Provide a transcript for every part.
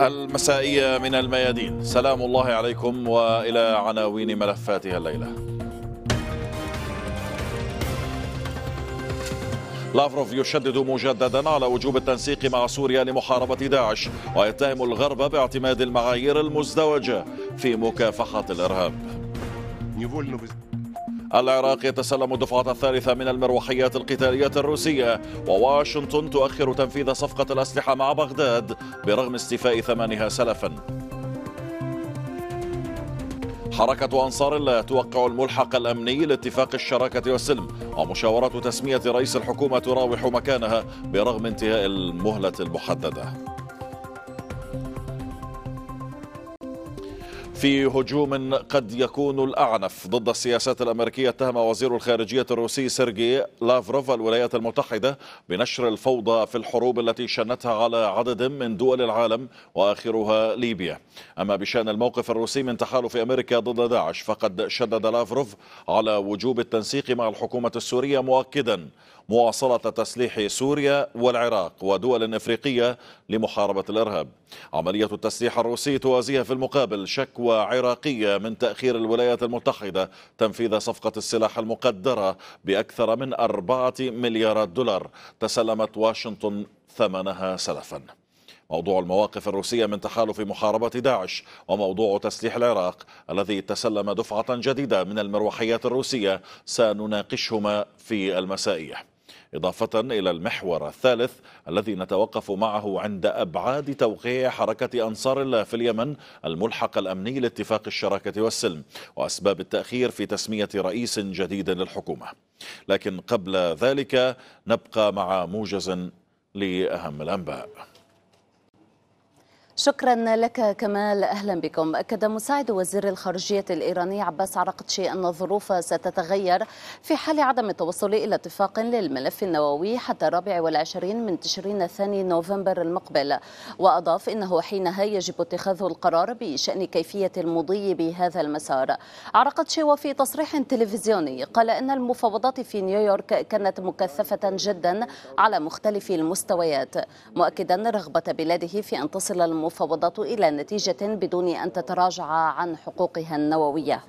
المسائية من الميادين سلام الله عليكم وإلى عناوين ملفاتها الليلة لافروف يشدد مجددا على وجوب التنسيق مع سوريا لمحاربة داعش ويتهم الغرب باعتماد المعايير المزدوجة في مكافحة الإرهاب العراق يتسلم الدفعة الثالثة من المروحيات القتالية الروسية وواشنطن تؤخر تنفيذ صفقة الأسلحة مع بغداد برغم استيفاء ثمنها سلفاً حركة أنصار الله توقع الملحق الأمني لاتفاق الشراكة والسلم ومشاورة تسمية رئيس الحكومة تراوح مكانها برغم انتهاء المهلة المحددة في هجوم قد يكون الأعنف ضد السياسات الأمريكية اتهم وزير الخارجية الروسي سيرجي لافروف الولايات المتحدة بنشر الفوضى في الحروب التي شنتها على عدد من دول العالم وآخرها ليبيا أما بشأن الموقف الروسي من تحالف أمريكا ضد داعش فقد شدد لافروف على وجوب التنسيق مع الحكومة السورية مؤكدا مواصلة تسليح سوريا والعراق ودول إفريقية لمحاربة الإرهاب عملية التسليح الروسي توازيها في المقابل شكوى عراقية من تأخير الولايات المتحدة تنفيذ صفقة السلاح المقدرة بأكثر من أربعة مليارات دولار تسلمت واشنطن ثمنها سلفاً موضوع المواقف الروسية من تحالف محاربة داعش وموضوع تسليح العراق الذي تسلم دفعة جديدة من المروحيات الروسية سنناقشهما في المسائية إضافة إلى المحور الثالث الذي نتوقف معه عند أبعاد توقيع حركة أنصار الله في اليمن الملحق الأمني لاتفاق الشراكة والسلم وأسباب التأخير في تسمية رئيس جديد للحكومة لكن قبل ذلك نبقى مع موجز لأهم الأنباء شكرا لك كمال اهلا بكم اكد مساعد وزير الخارجيه الايراني عباس عرقتشي ان الظروف ستتغير في حال عدم التوصل الى اتفاق للملف النووي حتى الرابع والعشرين من تشرين الثاني نوفمبر المقبل واضاف انه حينها يجب اتخاذ القرار بشان كيفيه المضي بهذا المسار عرقتشي وفي تصريح تلفزيوني قال ان المفاوضات في نيويورك كانت مكثفه جدا على مختلف المستويات مؤكدا رغبه بلاده في ان تصل المضي المفاوضات إلى نتيجة بدون أن تتراجع عن حقوقها النووية.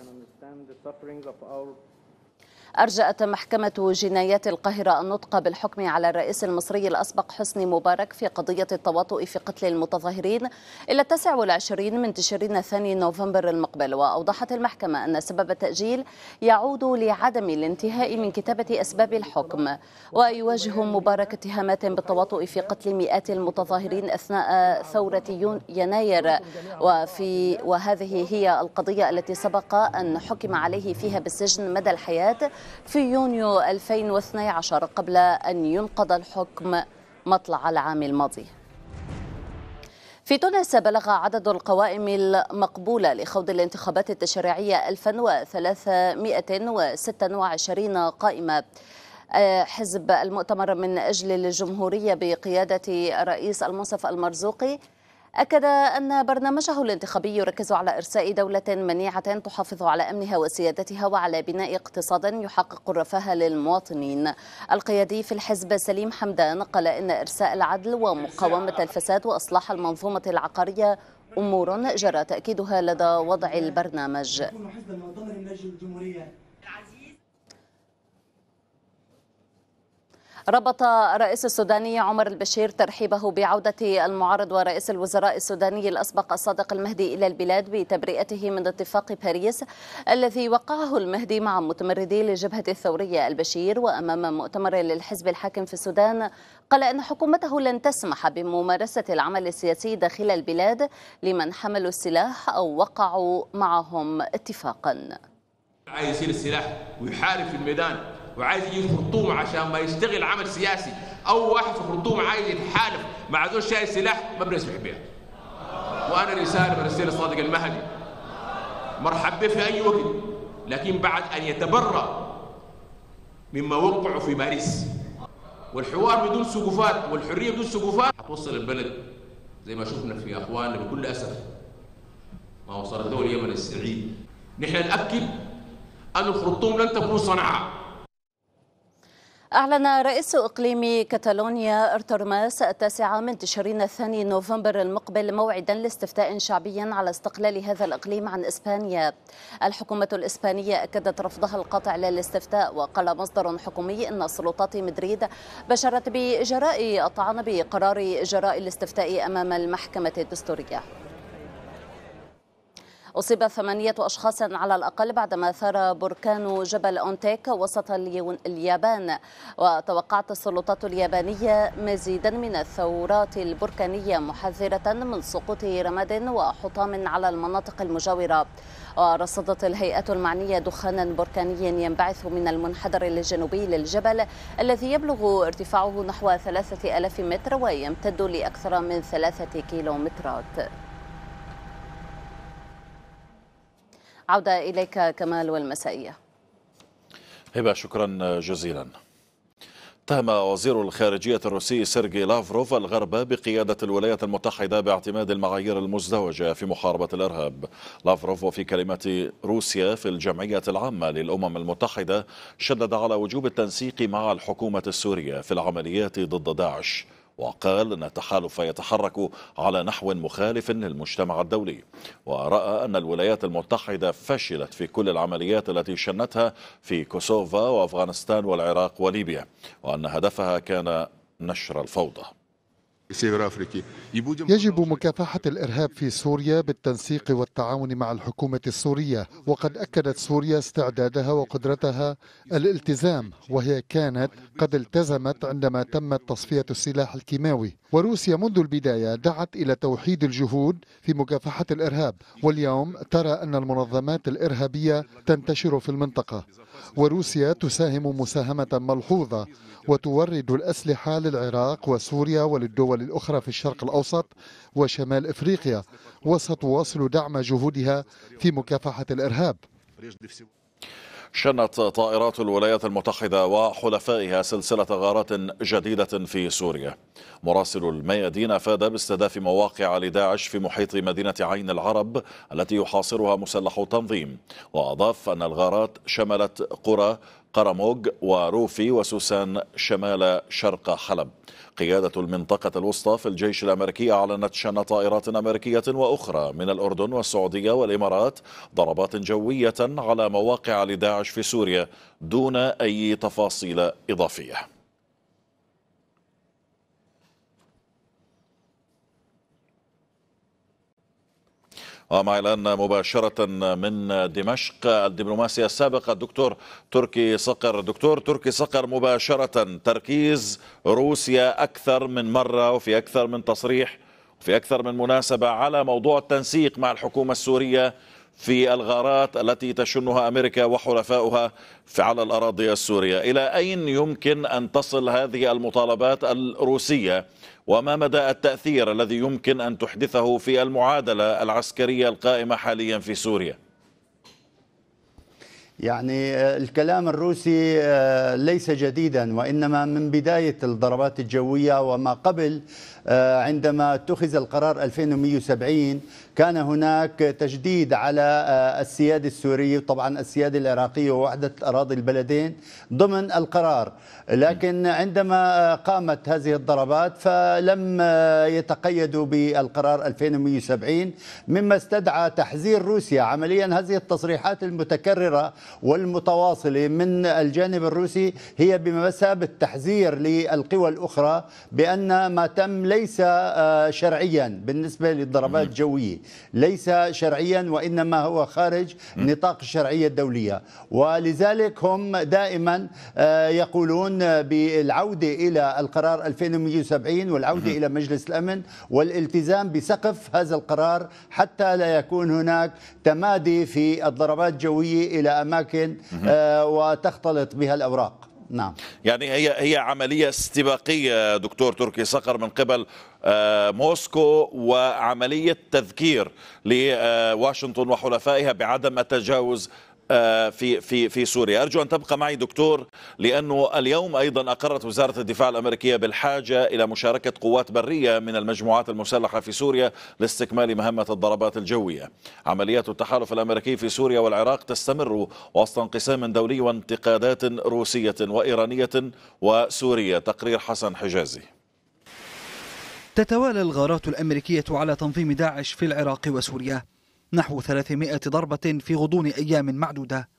أرجأت محكمة جنايات القاهرة النطق بالحكم على الرئيس المصري الأسبق حسني مبارك في قضية التواطؤ في قتل المتظاهرين إلى 29 من تشرين الثاني نوفمبر المقبل وأوضحت المحكمة أن سبب التأجيل يعود لعدم الانتهاء من كتابة أسباب الحكم ويواجه مبارك اتهامات بالتواطؤ في قتل مئات المتظاهرين أثناء ثورة يناير وفي وهذه هي القضية التي سبق أن حكم عليه فيها بالسجن مدى الحياة في يونيو 2012 قبل أن ينقض الحكم مطلع العام الماضي في تونس بلغ عدد القوائم المقبولة لخوض الانتخابات التشريعية 1326 قائمة آه، حزب المؤتمر من أجل الجمهورية بقيادة رئيس المنصف المرزوقي أكد أن برنامجه الانتخابي يركز على إرساء دولة منيعة تحافظ على أمنها وسيادتها وعلى بناء اقتصاد يحقق الرفاه للمواطنين القيادي في الحزب سليم حمدان قال إن إرساء العدل ومقاومة الفساد وإصلاح المنظومة العقارية أمور جرى تأكيدها لدى وضع البرنامج ربط رئيس السوداني عمر البشير ترحيبه بعودة المعارض ورئيس الوزراء السوداني الأسبق الصادق المهدي إلى البلاد بتبرئته من اتفاق باريس الذي وقعه المهدي مع متمردي للجبهة الثورية البشير وأمام مؤتمر للحزب الحاكم في السودان قال أن حكومته لن تسمح بممارسة العمل السياسي داخل البلاد لمن حملوا السلاح أو وقعوا معهم اتفاقا عايز يشيل السلاح ويحارب في الميدان وعايز يجي الخرطوم عشان ما يشتغل عمل سياسي او واحد في الخرطوم عايز يتحالف مع ذول شاي سلاح ما بنسمح بها وانا رساله برسالة الصادق المهدي مرحب به في اي وقت لكن بعد ان يتبرأ مما وقعوا في باريس والحوار بدون سقوفات والحريه بدون سقوفات حتوصل البلد زي ما شفنا في اخواننا بكل اسف ما وصلت دول اليمن السعيد نحن ناكد ان الخرطوم لن تكون صنعاء أعلن رئيس إقليم كاتالونيا ارترماس التاسعة من تشرين الثاني نوفمبر المقبل موعدا لاستفتاء شعبي على استقلال هذا الإقليم عن إسبانيا الحكومة الإسبانية أكدت رفضها القاطع للاستفتاء وقال مصدر حكومي أن سلطات مدريد بشرت بإجراء الطعن بقرار إجراء الاستفتاء أمام المحكمة الدستورية أصيب ثمانية أشخاص على الأقل بعدما ثار بركان جبل أونتيك وسط اليابان وتوقعت السلطات اليابانية مزيدا من الثورات البركانية محذرة من سقوط رماد وحطام على المناطق المجاورة ورصدت الهيئة المعنية دخانا بركانيا ينبعث من المنحدر الجنوبي للجبل الذي يبلغ ارتفاعه نحو 3000 متر ويمتد لأكثر من ثلاثة كيلومترات عودة إليك كمال والمسائية هبة شكرا جزيلا اتهم وزير الخارجية الروسي سيرجي لافروف الغرب بقيادة الولايات المتحدة باعتماد المعايير المزدوجة في محاربة الإرهاب لافروف وفي كلمة روسيا في الجمعية العامة للأمم المتحدة شدد على وجوب التنسيق مع الحكومة السورية في العمليات ضد داعش وقال أن التحالف يتحرك على نحو مخالف للمجتمع الدولي ورأى أن الولايات المتحدة فشلت في كل العمليات التي شنتها في كوسوفا وأفغانستان والعراق وليبيا وأن هدفها كان نشر الفوضى يجب مكافحة الإرهاب في سوريا بالتنسيق والتعاون مع الحكومة السورية وقد أكدت سوريا استعدادها وقدرتها الالتزام وهي كانت قد التزمت عندما تمت تصفية السلاح الكيماوي وروسيا منذ البداية دعت إلى توحيد الجهود في مكافحة الإرهاب واليوم ترى أن المنظمات الإرهابية تنتشر في المنطقة وروسيا تساهم مساهمة ملحوظة وتورد الأسلحة للعراق وسوريا وللدول الأخرى في الشرق الأوسط وشمال إفريقيا وستواصل دعم جهودها في مكافحة الإرهاب شنت طائرات الولايات المتحدة وحلفائها سلسلة غارات جديدة في سوريا مراسل الميادين أفاد باستهداف مواقع لداعش في محيط مدينة عين العرب التي يحاصرها مسلح التنظيم وأضاف أن الغارات شملت قرى قرموج وروفي وسوسان شمال شرق حلب قيادة المنطقة الوسطى في الجيش الأمريكي أعلنت شن طائرات أمريكية وأخرى من الأردن والسعودية والإمارات ضربات جوية على مواقع لداعش في سوريا دون أي تفاصيل إضافية ومع الآن مباشرة من دمشق الدبلوماسية السابقة الدكتور تركي صقر دكتور تركي صقر مباشرة تركيز روسيا أكثر من مرة وفي أكثر من تصريح وفي أكثر من مناسبة على موضوع التنسيق مع الحكومة السورية في الغارات التي تشنها أمريكا وحلفاؤها على الأراضي السورية إلى أين يمكن أن تصل هذه المطالبات الروسية وما مدى التأثير الذي يمكن أن تحدثه في المعادلة العسكرية القائمة حاليا في سوريا؟ يعني آه، الكلام الروسي آه، ليس جديدا وإنما من بداية الضربات الجوية وما قبل آه، عندما اتخذ القرار 2170 كان هناك تجديد على آه، السيادة السورية وطبعا السيادة العراقية ووحدة أراضي البلدين ضمن القرار لكن عندما آه، قامت هذه الضربات فلم آه، يتقيدوا بالقرار 2170 مما استدعى تحذير روسيا عمليا هذه التصريحات المتكررة والمتواصلة من الجانب الروسي هي بمثابة تحذير للقوى الأخرى بأن ما تم ليس شرعيا بالنسبة للضربات الجوية ليس شرعيا وإنما هو خارج نطاق الشرعية الدولية ولذلك هم دائما آه، يقولون بالعودة إلى القرار 2170 والعودة إلى مجلس الأمن والالتزام بسقف هذا القرار حتى لا يكون هناك تمادي في الضربات الجوية إلى أماكن آه، وتختلط بها الأوراق نعم يعني هي هي عملية استباقية دكتور تركي صقر من قبل آه، موسكو وعملية تذكير لواشنطن وحلفائها بعدم التجاوز آه، في في في سوريا ارجو ان تبقى معي دكتور لانه اليوم ايضا اقرت وزاره الدفاع الامريكيه بالحاجه الى مشاركه قوات بريه من المجموعات المسلحه في سوريا لاستكمال مهمه الضربات الجويه عمليات التحالف الامريكي في سوريا والعراق تستمر وسط انقسام دولي وانتقادات روسيه وايرانيه وسوريه تقرير حسن حجازي تتوالى الغارات الامريكيه على تنظيم داعش في العراق وسوريا نحو 300 ضربة في غضون أيام معدودة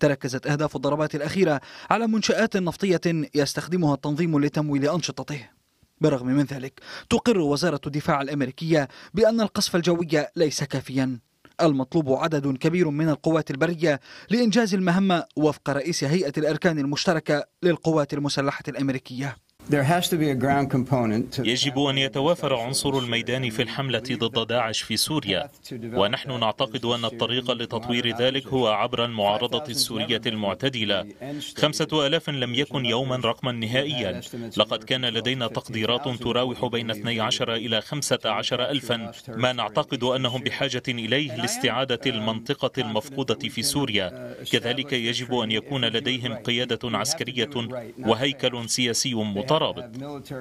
تركزت أهداف الضربات الأخيرة على منشآت نفطية يستخدمها التنظيم لتمويل أنشطته بالرغم من ذلك تقر وزارة الدفاع الأمريكية بأن القصف الجوي ليس كافيا المطلوب عدد كبير من القوات البرية لإنجاز المهمة وفق رئيس هيئة الأركان المشتركة للقوات المسلحة الأمريكية يجب أن يتوافر عنصر الميدان في الحملة ضد داعش في سوريا ونحن نعتقد أن الطريق لتطوير ذلك هو عبر المعارضة السورية المعتدلة خمسة ألاف لم يكن يوما رقما نهائيا لقد كان لدينا تقديرات تراوح بين 12 إلى 15 ألفا ما نعتقد أنهم بحاجة إليه لاستعادة المنطقة المفقودة في سوريا كذلك يجب أن يكون لديهم قيادة عسكرية وهيكل سياسي مطلق طرابلس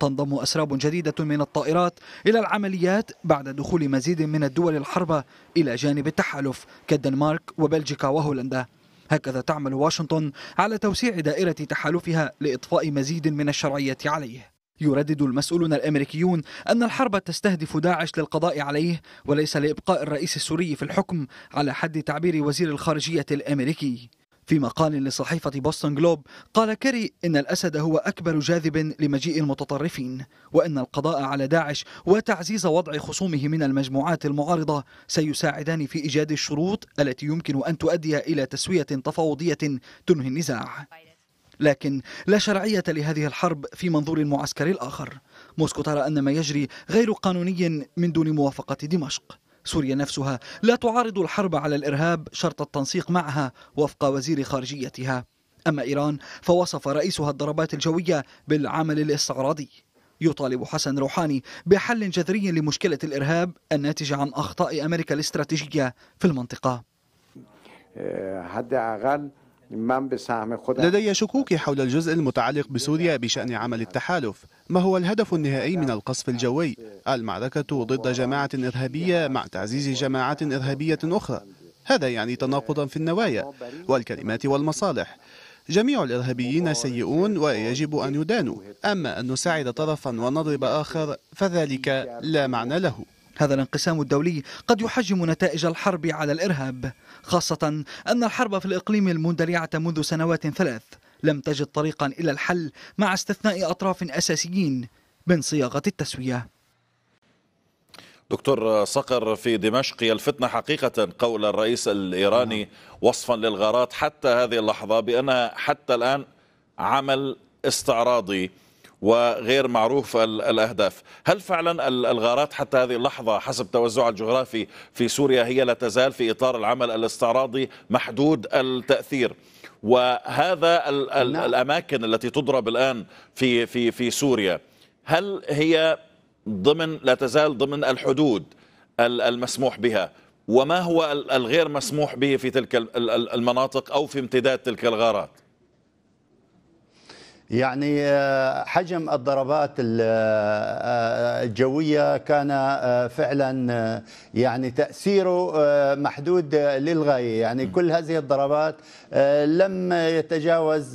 تنضم أسراب جديدة من الطائرات إلى العمليات بعد دخول مزيد من الدول الحربة إلى جانب التحالف كالدنمارك وبلجيكا وهولندا هكذا تعمل واشنطن على توسيع دائرة تحالفها لإطفاء مزيد من الشرعية عليه يردد المسؤولون الامريكيون ان الحرب تستهدف داعش للقضاء عليه وليس لابقاء الرئيس السوري في الحكم على حد تعبير وزير الخارجيه الامريكي في مقال لصحيفة بوسطن جلوب قال كيري إن الأسد هو أكبر جاذب لمجيء المتطرفين وإن القضاء على داعش وتعزيز وضع خصومه من المجموعات المعارضة سيساعدان في إيجاد الشروط التي يمكن أن تؤدي إلى تسوية تفاوضية تنهي النزاع لكن لا شرعية لهذه الحرب في منظور المعسكر الآخر موسكو ترى أن ما يجري غير قانوني من دون موافقة دمشق سوريا نفسها لا تعارض الحرب على الإرهاب شرط التنسيق معها وفق وزير خارجيتها أما إيران فوصف رئيسها الضربات الجوية بالعمل الاستعراضي يطالب حسن روحاني بحل جذري لمشكلة الإرهاب الناتج عن أخطاء أمريكا الاستراتيجية في المنطقة آه، من خود لدي شكوك حول الجزء المتعلق بسوريا بشأن عمل التحالف ما هو الهدف النهائي من القصف الجوي المعركة ضد جماعة إرهابية مع تعزيز جماعات إرهابية أخرى هذا يعني تناقضا في النوايا والكلمات والمصالح جميع الإرهابيين سيئون ويجب أن يدانوا أما أن نساعد طرفا ونضرب آخر فذلك لا معنى له هذا الانقسام الدولي قد يحجم نتائج الحرب على الإرهاب خاصة أن الحرب في الإقليم المندلعة منذ سنوات ثلاث لم تجد طريقا إلى الحل مع استثناء أطراف أساسيين من صياغة التسوية دكتور صقر في دمشق الفتنة حقيقة قول الرئيس الإيراني وصفا للغارات حتى هذه اللحظة بأنها حتى الآن عمل استعراضي وغير معروف الأهداف هل فعلا الغارات حتى هذه اللحظة حسب توزعها الجغرافي في سوريا هي لا تزال في إطار العمل الاستعراضي محدود التأثير وهذا ال نعم. الأماكن التي تضرب الآن في, في, في سوريا هل هي ضمن لا تزال ضمن الحدود المسموح بها وما هو الغير مسموح به في تلك المناطق أو في امتداد تلك الغارات يعني آه، حجم الضربات آه، آه، الجوية كان فعلا يعني تأثيره محدود للغاية يعني كل هذه الضربات لم يتجاوز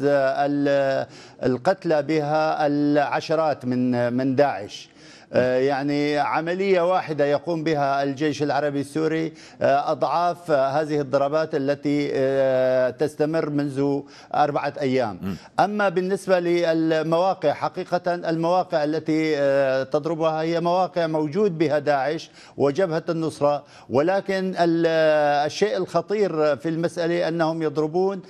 القتلى بها العشرات من من داعش آه، يعني عملية واحدة يقوم بها الجيش العربي السوري آه، أضعاف هذه الضربات التي آه، تستمر منذ أربعة أيام أما بالنسبة للمواقع حقيقة المواقع التي تضربها هي مواقع موجود بها داعش وجبهة النصرة ولكن الشيء الخطير في المسألة أنهم يضربون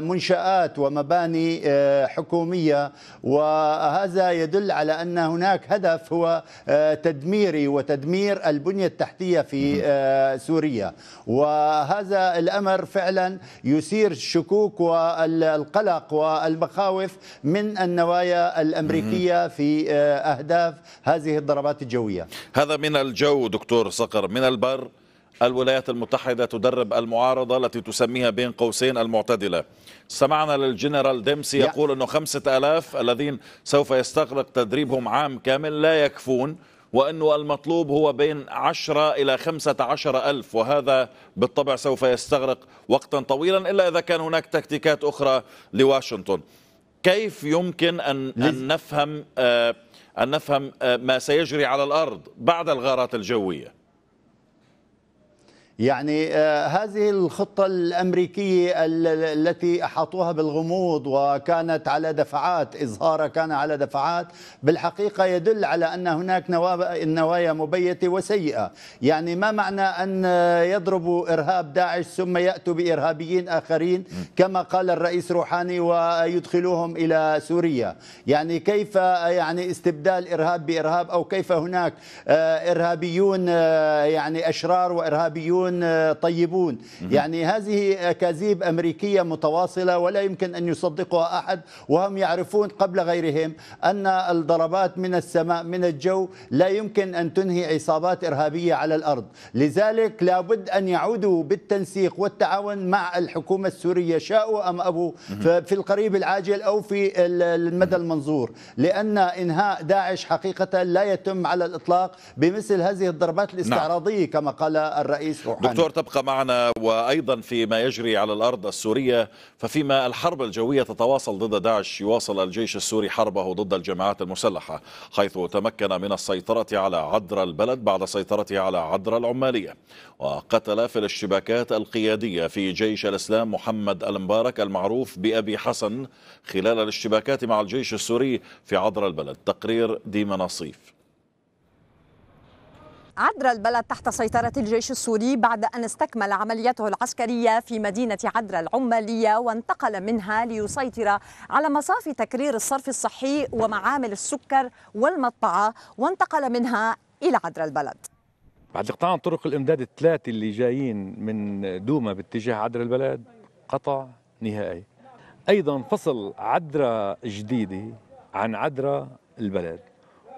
منشآت ومباني حكومية وهذا يدل على أن هناك هدف هو تدميري وتدمير البنية التحتية في آه، سوريا وهذا الأمر فعلا يثير الشكوك والقلق والمخاوف من النوايا الأمريكية في آه، أهداف هذه الضربات الجوية هذا من الجو دكتور صقر من البر الولايات المتحدة تدرب المعارضة التي تسميها بين قوسين المعتدلة استمعنا للجنرال ديمسي يقول أنه خمسة ألاف الذين سوف يستغرق تدريبهم عام كامل لا يكفون وأنه المطلوب هو بين 10 إلى عشر ألف وهذا بالطبع سوف يستغرق وقتا طويلا إلا إذا كان هناك تكتيكات أخرى لواشنطن كيف يمكن أن, أن نفهم آه، أن نفهم آه، ما سيجري على الأرض بعد الغارات الجوية يعني آه، هذه الخطة الأمريكية التي أحاطوها بالغموض وكانت على دفعات إظهارها كان على دفعات بالحقيقة يدل على أن هناك نوايا مبيتة وسيئة يعني ما معنى أن يضربوا إرهاب داعش ثم يأتوا بإرهابيين آخرين كما قال الرئيس روحاني ويدخلوهم إلى سوريا يعني كيف يعني استبدال إرهاب بإرهاب أو كيف هناك آه، إرهابيون آه، يعني أشرار وإرهابيون آه، طيبون يعني هذه أكاذيب أمريكية متواصلة ولا يمكن أن يصدقها أحد وهم يعرفون قبل غيرهم أن الضربات من السماء من الجو لا يمكن أن تنهي عصابات إرهابية على الأرض لذلك لابد أن يعودوا بالتنسيق والتعاون مع الحكومة السورية شاءوا أم أبوا في القريب العاجل أو في المدى المنظور لأن إنهاء داعش حقيقة لا يتم على الإطلاق بمثل هذه الضربات نعم. الاستعراضية كما قال الرئيس دكتور تبقى معنا وأيضا فيما يجري على الأرض السورية ففيما الحرب الجوية تتواصل ضد داعش يواصل الجيش السوري حربه ضد الجماعات المسلحة حيث تمكن من السيطرة على عدرا البلد بعد سيطرته على عدرا العمالية وقتل في الاشتباكات القيادية في جيش الإسلام محمد المبارك المعروف بأبي حسن خلال الاشتباكات مع الجيش السوري في عدرا البلد تقرير ديما نصيف عدرا البلد تحت سيطرة الجيش السوري بعد أن استكمل عمليته العسكرية في مدينة عدرا العمالية وانتقل منها ليسيطر على مصافي تكرير الصرف الصحي ومعامل السكر والمطبعة وانتقل منها إلى عدرا البلد بعد قطاع طرق الإمداد الثلاثة اللي جايين من دوما باتجاه عدرا البلد قطع نهائي أيضا فصل عدرا جديدة عن عدرا البلد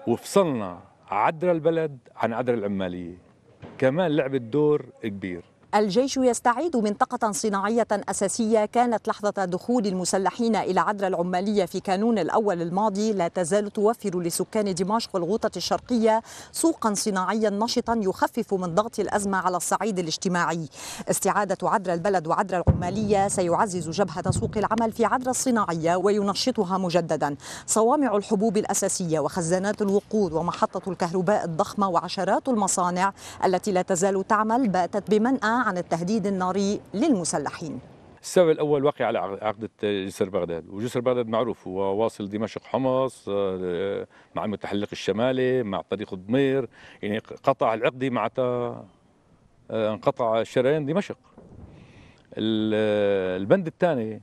وفصلنا عدرا البلد عن عدر العماليه كمان لعبت دور كبير الجيش يستعيد منطقة صناعية أساسية كانت لحظة دخول المسلحين إلى عدرا العمالية في كانون الأول الماضي لا تزال توفر لسكان دمشق والغوطة الشرقية سوقا صناعيا نشطا يخفف من ضغط الأزمة على الصعيد الاجتماعي استعادة عدرا البلد وعدرا العمالية سيعزز جبهة سوق العمل في عدرا الصناعية وينشطها مجددا صوامع الحبوب الأساسية وخزانات الوقود ومحطة الكهرباء الضخمة وعشرات المصانع التي لا تزال تعمل باتت بمنأى عن التهديد الناري للمسلحين السبب الأول واقع على عقدة جسر بغداد وجسر بغداد معروف هو واصل دمشق حمص آه، مع المتحلق الشمالي مع طريق الضمير يعني قطع العقدة مع آه، انقطع شريان دمشق آه، البند الثاني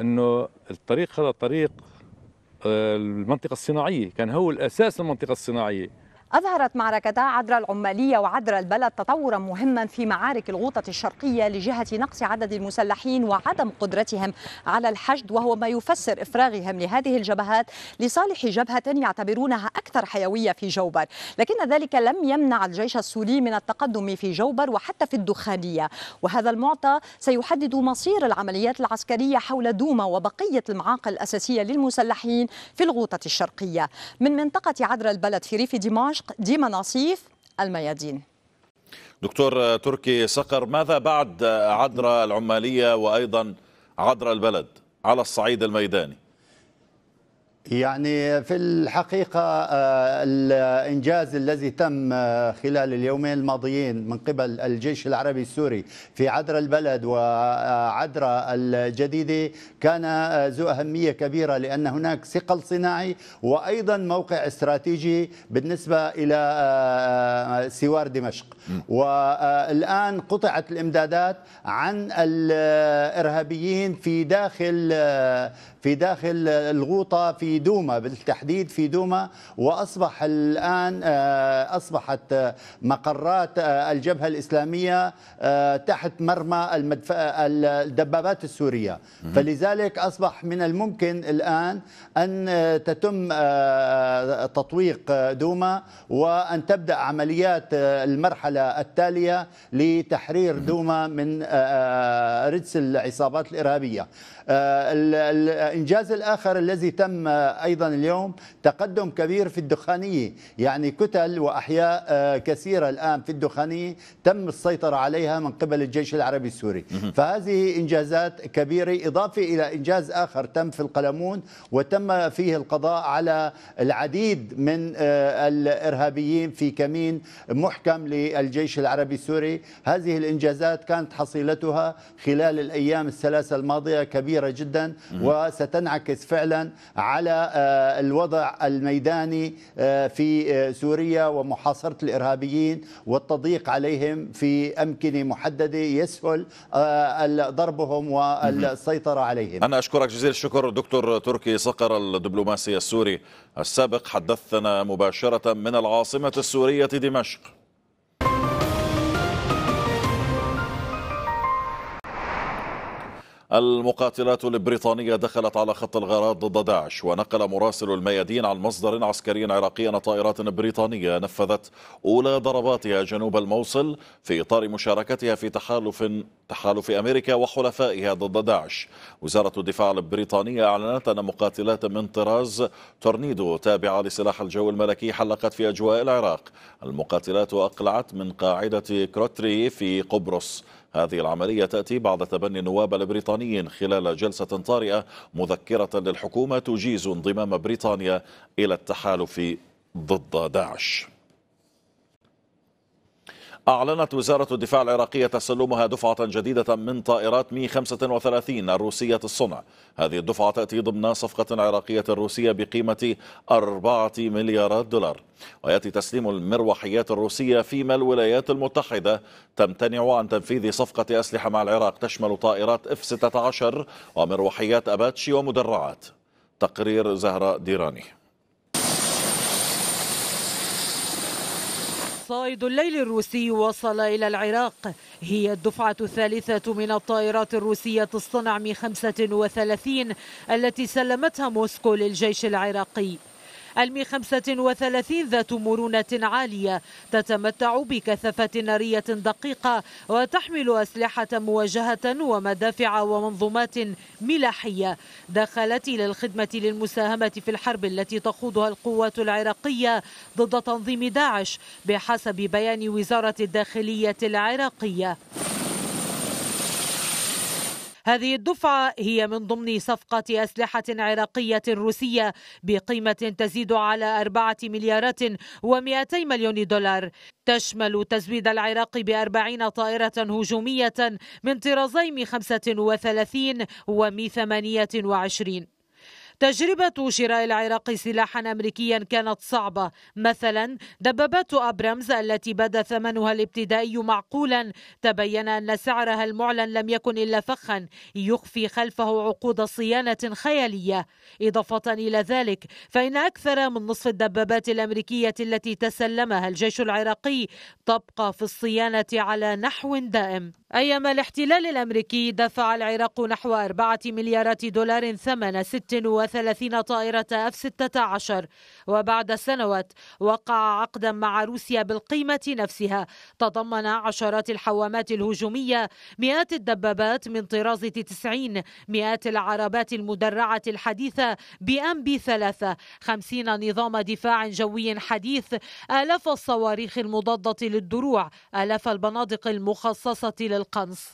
انه الطريق هذا طريق المنطقة الصناعية كان هو الأساس المنطقة الصناعية أظهرت معركتا عدرا العمالية وعدرا البلد تطورا مهما في معارك الغوطة الشرقية لجهة نقص عدد المسلحين وعدم قدرتهم على الحشد وهو ما يفسر إفراغهم لهذه الجبهات لصالح جبهة يعتبرونها أكثر حيوية في جوبر لكن ذلك لم يمنع الجيش السوري من التقدم في جوبر وحتى في الدخانية وهذا المعطى سيحدد مصير العمليات العسكرية حول دوما وبقية المعاقل الأساسية للمسلحين في الغوطة الشرقية من منطقة عدرا البلد في ريف دمشق دمشق ديما نصيف الميادين دكتور تركي صقر ماذا بعد عدرا العمالية وأيضا عدرا البلد على الصعيد الميداني يعني في الحقيقة آه، الإنجاز الذي تم آه، خلال اليومين الماضيين من قبل الجيش العربي السوري في عدر البلد وعدر الجديدة كان آه، ذو أهمية كبيرة لأن هناك ثقل صناعي وأيضا موقع استراتيجي بالنسبة إلى سوار دمشق والآن قطعت الإمدادات عن الإرهابيين في داخل في داخل الغوطة في دوما بالتحديد في دوما وأصبح الآن آه، أصبحت آه، مقرات آه، الجبهة الإسلامية تحت مرمى الدبابات السورية فلذلك أصبح من الممكن الآن أن تتم تطويق دوما وأن تبدأ عمليات المرحلة التالية لتحرير دوما من رجس العصابات الإرهابية آه، الانجاز الاخر الذي تم آه، ايضا اليوم تقدم كبير في الدخانيه يعني كتل واحياء آه، كثيره الان في الدخانيه تم السيطره عليها من قبل الجيش العربي السوري فهذه انجازات كبيره اضافه الى انجاز اخر تم في القلمون وتم فيه القضاء على العديد من الارهابيين في كمين محكم للجيش العربي السوري هذه الانجازات كانت حصيلتها خلال الايام الثلاثه الماضيه كبيره كبيرة جدا وستنعكس فعلا على آه، الوضع الميداني آه، في آه، سوريا ومحاصرة الإرهابيين والتضييق عليهم في أمكنة محددة يسهل ضربهم والسيطرة عليهم أنا أشكرك جزيل الشكر دكتور تركي صقر الدبلوماسي السوري السابق حدثنا مباشرة من العاصمة السورية دمشق المقاتلات البريطانية دخلت على خط الغارات ضد داعش ونقل مراسل الميادين عن مصدر عسكري عراقي أن طائرات بريطانية نفذت أولى ضرباتها جنوب الموصل في إطار مشاركتها في تحالف تحالف أمريكا وحلفائها ضد داعش وزارة الدفاع البريطانية أعلنت أن مقاتلات من طراز تورنيدو تابعة لسلاح الجو الملكي حلقت في أجواء العراق المقاتلات أقلعت من قاعدة كروتري في قبرص هذه العملية تأتي بعد تبني النواب البريطانيين خلال جلسة طارئة مذكرة للحكومة تجيز انضمام بريطانيا إلى التحالف ضد داعش أعلنت وزارة الدفاع العراقية تسلمها دفعة جديدة من طائرات مي 35 الروسية الصنع هذه الدفعة تأتي ضمن صفقة عراقية روسية بقيمة 4 مليارات دولار ويأتي تسليم المروحيات الروسية فيما الولايات المتحدة تمتنع عن تنفيذ صفقة أسلحة مع العراق تشمل طائرات اف 16 ومروحيات أباتشي ومدرعات تقرير زهراء ديراني الصائد الليل الروسي وصل إلى العراق هي الدفعة الثالثة من الطائرات الروسية الصنع مي 35 التي سلمتها موسكو للجيش العراقي المي 35 ذات مرونة عالية تتمتع بكثافة نارية دقيقة وتحمل أسلحة مواجهة ومدافع ومنظومات ملاحية دخلت إلى الخدمة للمساهمة في الحرب التي تخوضها القوات العراقية ضد تنظيم داعش بحسب بيان وزارة الداخلية العراقية هذه الدفعة هي من ضمن صفقة أسلحة عراقية روسية بقيمة تزيد على أربعة مليارات و200 مليون دولار تشمل تزويد العراق بأربعين طائرة هجومية من طرازي مي 35 ومي 28 تجربة شراء العراق سلاحا أمريكيا كانت صعبة مثلا دبابات أبرامز التي بدا ثمنها الابتدائي معقولا تبين أن سعرها المعلن لم يكن إلا فخا يخفي خلفه عقود صيانة خيالية إضافة إلى ذلك فإن أكثر من نصف الدبابات الأمريكية التي تسلمها الجيش العراقي تبقى في الصيانة على نحو دائم أيام الاحتلال الأمريكي دفع العراق نحو أربعة مليارات دولار ثمن 36 طائرة F-16 وبعد سنوات وقع عقدا مع روسيا بالقيمة نفسها تضمن عشرات الحوامات الهجومية مئات الدبابات من طراز 90 مئات العربات المدرعة الحديثة بأم بي ثلاثة خمسين نظام دفاع جوي حديث آلاف الصواريخ المضادة للدروع آلاف البنادق المخصصة لل القنص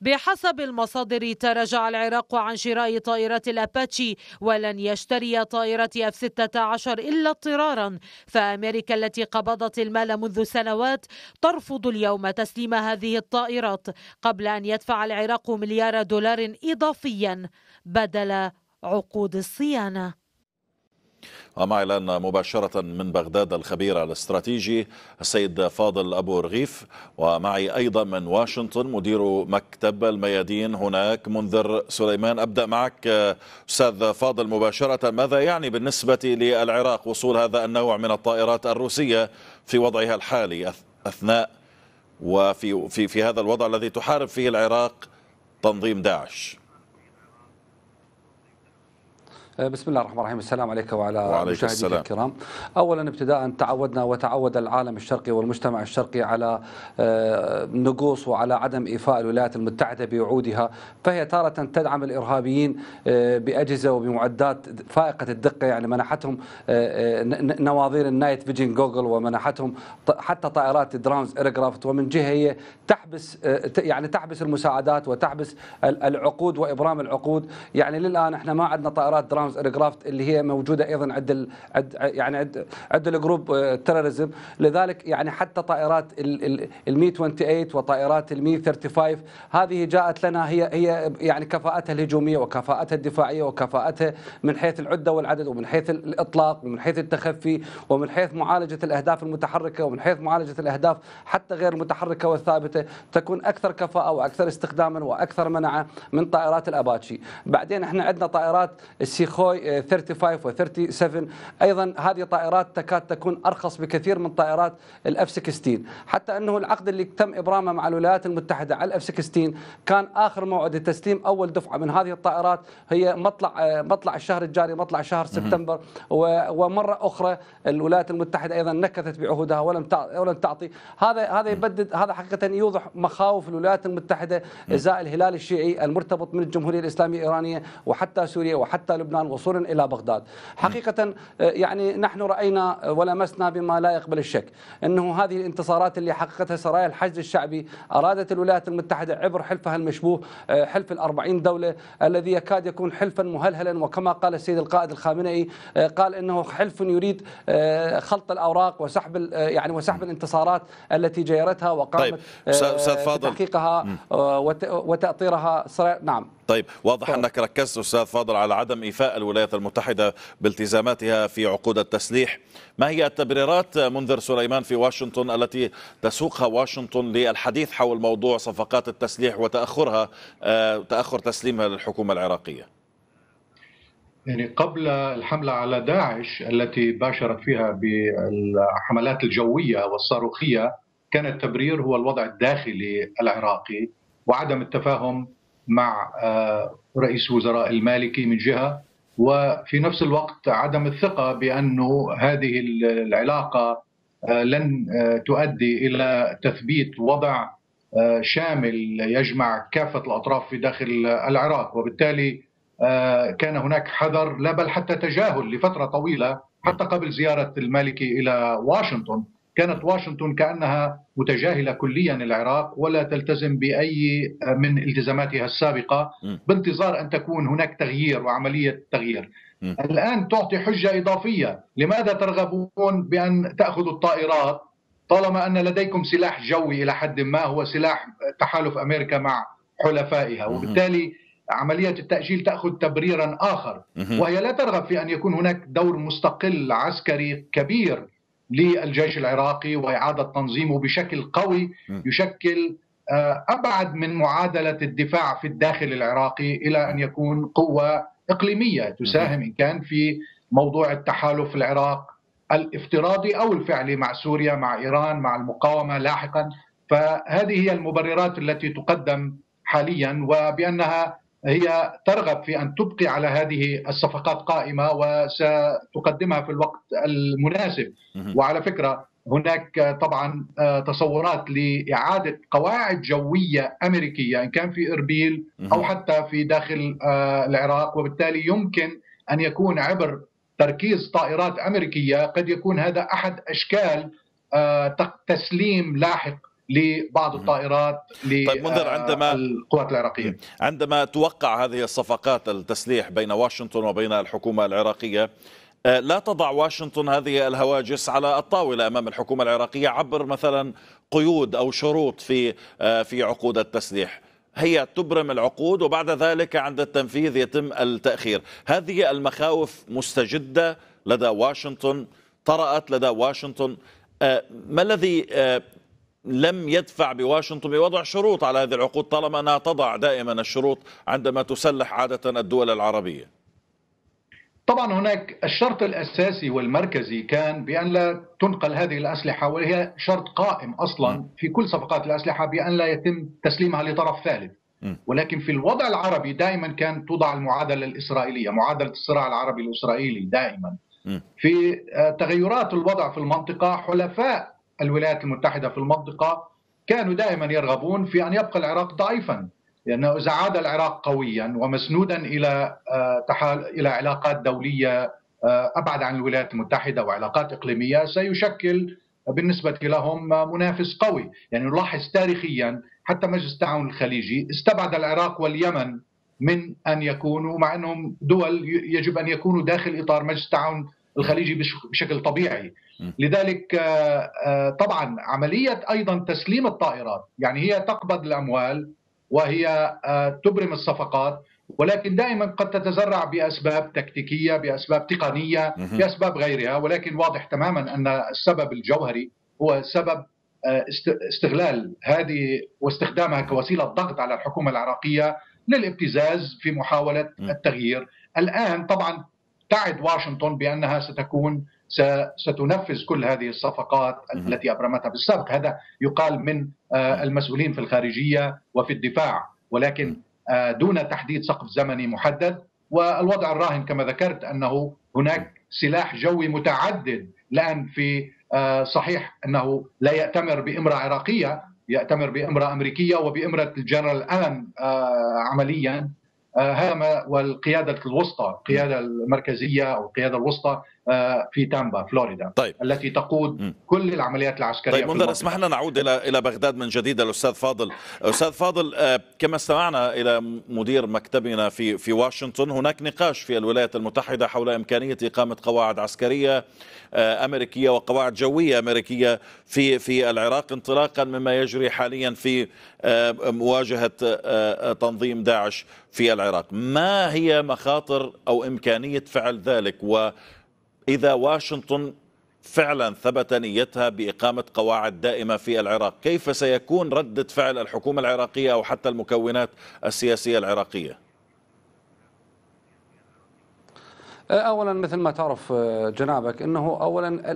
بحسب المصادر تراجع العراق عن شراء طائرات الأباتشي ولن يشتري طائرة اف 16 إلا اضطرارا فأمريكا التي قبضت المال منذ سنوات ترفض اليوم تسليم هذه الطائرات قبل أن يدفع العراق مليار دولار إضافيا بدل عقود الصيانه ومعي الآن مباشرة من بغداد الخبير الاستراتيجي السيد فاضل أبو رغيف ومعي أيضا من واشنطن مدير مكتب الميادين هناك منذر سليمان أبدأ معك أستاذ فاضل مباشرة ماذا يعني بالنسبة للعراق وصول هذا النوع من الطائرات الروسية في وضعها الحالي أثناء وفي في في هذا الوضع الذي تحارب فيه العراق تنظيم داعش آه، بسم الله الرحمن الرحيم السلام عليك وعلى مشاهدينا الكرام اولا ابتداء تعودنا وتعود العالم الشرقي والمجتمع الشرقي على آه، نقوص وعلى عدم ايفاء الولايات المتحده بوعودها فهي تاره تدعم الارهابيين آه، باجهزه وبمعدات فائقه الدقه يعني منحتهم نواظير النايت فيجن جوجل ومنحتهم حتى طائرات درونز ايرغرافت ومن جهه هي تحبس يعني تحبس المساعدات وتحبس العقود وابرام العقود يعني للان احنا ما عندنا طائرات درونز ارمز ارجرافت اللي هي موجوده ايضا عند عند يعني عند عند الجروب تيروريزم آه، لذلك يعني حتى طائرات المي 28 وطائرات المي 35 هذه جاءت لنا هي هي يعني كفاءتها الهجوميه وكفاءتها الدفاعيه وكفاءتها من حيث العده والعدد ومن حيث الاطلاق ومن حيث التخفي ومن حيث معالجه الاهداف المتحركه ومن حيث معالجه الاهداف حتى غير المتحركه والثابته تكون اكثر كفاءه واكثر استخداما واكثر منعه من طائرات الاباتشي بعدين احنا عندنا طائرات السي خوي 35 آه، و 37 ايضا هذه طائرات تكاد تكون ارخص بكثير من طائرات الاف 16 حتى انه العقد اللي تم ابرامه مع الولايات المتحده على الاف 16 كان اخر موعد لتسليم اول دفعه من هذه الطائرات هي مطلع آه، مطلع الشهر الجاري مطلع شهر سبتمبر ومره اخرى الولايات المتحده ايضا نكثت بعهودها ولم ولم تعطي هذا هذا يبدد هذا حقيقه يوضح مخاوف الولايات المتحده ازاء الهلال الشيعي المرتبط من الجمهوريه الاسلاميه الايرانيه وحتى سوريا وحتى لبنان الآن وصولا إلى بغداد حقيقة آه، يعني نحن رأينا آه، ولمسنا بما لا يقبل الشك أنه هذه الانتصارات اللي حققتها سرايا الحشد الشعبي أرادت الولايات المتحدة عبر حلفها المشبوه آه، حلف الأربعين دولة الذي يكاد يكون حلفا مهلهلا وكما قال السيد القائد الخامنئي قال أنه حلف يريد خلط الأوراق وسحب يعني وسحب الانتصارات التي جيرتها وقامت طيب. فاضل تحقيقها وتأطيرها نعم طيب واضح طبعا. انك ركزت استاذ فاضل على عدم ايفاء الولايات المتحده بالتزاماتها في عقود التسليح ما هي التبريرات منذر سليمان في واشنطن التي تسوقها واشنطن للحديث حول موضوع صفقات التسليح وتاخرها آه، تاخر تسليمها للحكومه العراقيه يعني قبل الحملة على داعش التي باشرت فيها بالحملات الجوية والصاروخية كان التبرير هو الوضع الداخلي العراقي وعدم التفاهم مع آه، رئيس وزراء المالكي من جهه وفي نفس الوقت عدم الثقه بانه هذه العلاقه آه، لن آه، تؤدي الى تثبيت وضع شامل يجمع كافه الاطراف في داخل العراق وبالتالي كان هناك حذر لا بل حتى تجاهل لفتره طويله حتى قبل زياره المالكي الى واشنطن كانت واشنطن كانها متجاهله كليا العراق ولا تلتزم باي من التزاماتها السابقه بانتظار ان تكون هناك تغيير وعمليه تغيير. الان تعطي حجه اضافيه، لماذا ترغبون بان تاخذوا الطائرات طالما ان لديكم سلاح جوي الى حد ما هو سلاح تحالف امريكا مع حلفائها وبالتالي عملية التأجيل تأخذ تبريرا آخر وهي لا ترغب في أن يكون هناك دور مستقل عسكري كبير للجيش العراقي واعاده تنظيمه بشكل قوي يشكل آه، ابعد من معادله الدفاع في الداخل العراقي الى ان يكون قوه اقليميه تساهم ان كان في موضوع التحالف العراق الافتراضي او الفعلي مع سوريا مع ايران مع المقاومه لاحقا فهذه هي المبررات التي تقدم حاليا وبانها هي ترغب في ان تبقي على هذه الصفقات قائمه وستقدمها في الوقت المناسب وعلى فكره هناك طبعا آه، تصورات لاعاده قواعد جويه امريكيه ان كان في اربيل او حتى في داخل آه، العراق وبالتالي يمكن ان يكون عبر تركيز طائرات امريكيه قد يكون هذا احد اشكال آه، تسليم لاحق لبعض الطائرات طيب منذر عندما آه، القوات العراقيه عندما توقع هذه الصفقات التسليح بين واشنطن وبين الحكومه العراقيه آه، لا تضع واشنطن هذه الهواجس على الطاولة أمام الحكومة العراقية عبر مثلا قيود أو شروط في آه، في عقود التسليح هي تبرم العقود وبعد ذلك عند التنفيذ يتم التأخير هذه المخاوف مستجدة لدى واشنطن طرأت لدى واشنطن ما الذي لم يدفع بواشنطن بوضع شروط على هذه العقود طالما أنها تضع دائما الشروط عندما تسلح عادة الدول العربية طبعا هناك الشرط الأساسي والمركزي كان بأن لا تنقل هذه الأسلحة وهي شرط قائم أصلا في كل صفقات الأسلحة بأن لا يتم تسليمها لطرف ثالث ولكن في الوضع العربي دائما كان توضع المعادلة الإسرائيلية معادلة الصراع العربي الإسرائيلي دائما في آه، تغيرات الوضع في المنطقة حلفاء الولايات المتحدة في المنطقة كانوا دائما يرغبون في أن يبقى العراق ضعيفا لأنه إذا عاد العراق قويا ومسنودا إلى آه، إلى علاقات دولية آه، أبعد عن الولايات المتحدة وعلاقات إقليمية سيشكل بالنسبة لهم منافس قوي يعني نلاحظ تاريخيا حتى مجلس التعاون الخليجي استبعد العراق واليمن من أن يكونوا مع أنهم دول يجب أن يكونوا داخل إطار مجلس التعاون الخليجي بشكل طبيعي لذلك آه، آه، طبعا عملية أيضا تسليم الطائرات يعني هي تقبض الأموال وهي آه، تبرم الصفقات ولكن دائما قد تتزرع باسباب تكتيكيه باسباب تقنيه باسباب غيرها ولكن واضح تماما ان السبب الجوهري هو سبب استغلال هذه واستخدامها كوسيله ضغط على الحكومه العراقيه للابتزاز في محاوله التغيير الان طبعا تعد واشنطن بانها ستكون ستنفذ كل هذه الصفقات التي أبرمتها بالسابق هذا يقال من آه، المسؤولين في الخارجية وفي الدفاع ولكن آه، دون تحديد سقف زمني محدد والوضع الراهن كما ذكرت أنه هناك سلاح جوي متعدد لأن في آه، صحيح أنه لا يأتمر بإمرأة عراقية يأتمر بإمرأة أمريكية وبإمرأة الجنرال الآن عمليا هذا والقيادة الوسطى القيادة المركزية أو القيادة الوسطى آه، في تامبا فلوريدا طيب. التي تقود م. كل العمليات العسكريه طيب منذر اسمح لنا نعود الى الى بغداد من جديد الاستاذ فاضل استاذ فاضل آه، كما استمعنا الى مدير مكتبنا في في واشنطن هناك نقاش في الولايات المتحده حول امكانيه اقامه قواعد عسكريه آه، امريكيه وقواعد جويه امريكيه في في العراق انطلاقا مما يجري حاليا في مواجهه تنظيم داعش في العراق ما هي مخاطر او امكانيه فعل ذلك و إذا واشنطن فعلا ثبت نيتها بإقامة قواعد دائمة في العراق كيف سيكون ردة فعل الحكومة العراقية أو حتى المكونات السياسية العراقية؟ اولا مثل ما تعرف آه، جنابك انه اولا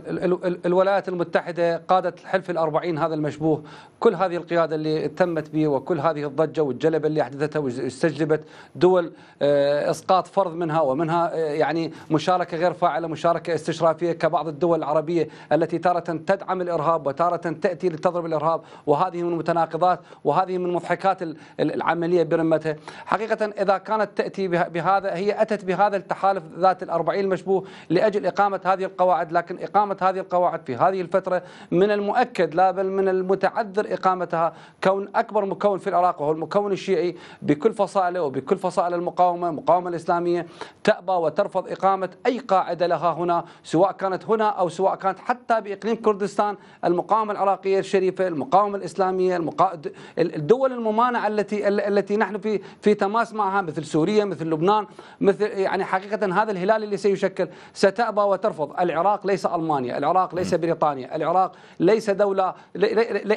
الولايات المتحده قاده الحلف الأربعين هذا المشبوه كل هذه القياده اللي تمت به وكل هذه الضجه والجلبه اللي احدثتها واستجلبت دول آه، اسقاط فرض منها ومنها آه، يعني مشاركه غير فاعله مشاركه استشرافيه كبعض الدول العربيه التي تاره تدعم الارهاب وتاره تاتي لتضرب الارهاب وهذه من المتناقضات وهذه من مضحكات العمليه برمتها حقيقه اذا كانت تاتي بهذا هي اتت بهذا التحالف ذات الحالات الأربعين المشبوه لأجل إقامة هذه القواعد لكن إقامة هذه القواعد في هذه الفترة من المؤكد لا بل من المتعذر إقامتها كون أكبر مكون في العراق وهو المكون الشيعي بكل فصائله وبكل فصائل المقاومة المقاومة الإسلامية تأبى وترفض إقامة أي قاعدة لها هنا سواء كانت هنا أو سواء كانت حتى بإقليم كردستان المقاومة العراقية الشريفة المقاومة الإسلامية المقا... الدول الممانعة التي التي نحن في في تماس معها مثل سوريا مثل لبنان مثل يعني حقيقة هذا الهلال الهلال اللي سيشكل ستأبى وترفض العراق ليس ألمانيا العراق ليس بريطانيا العراق ليس دولة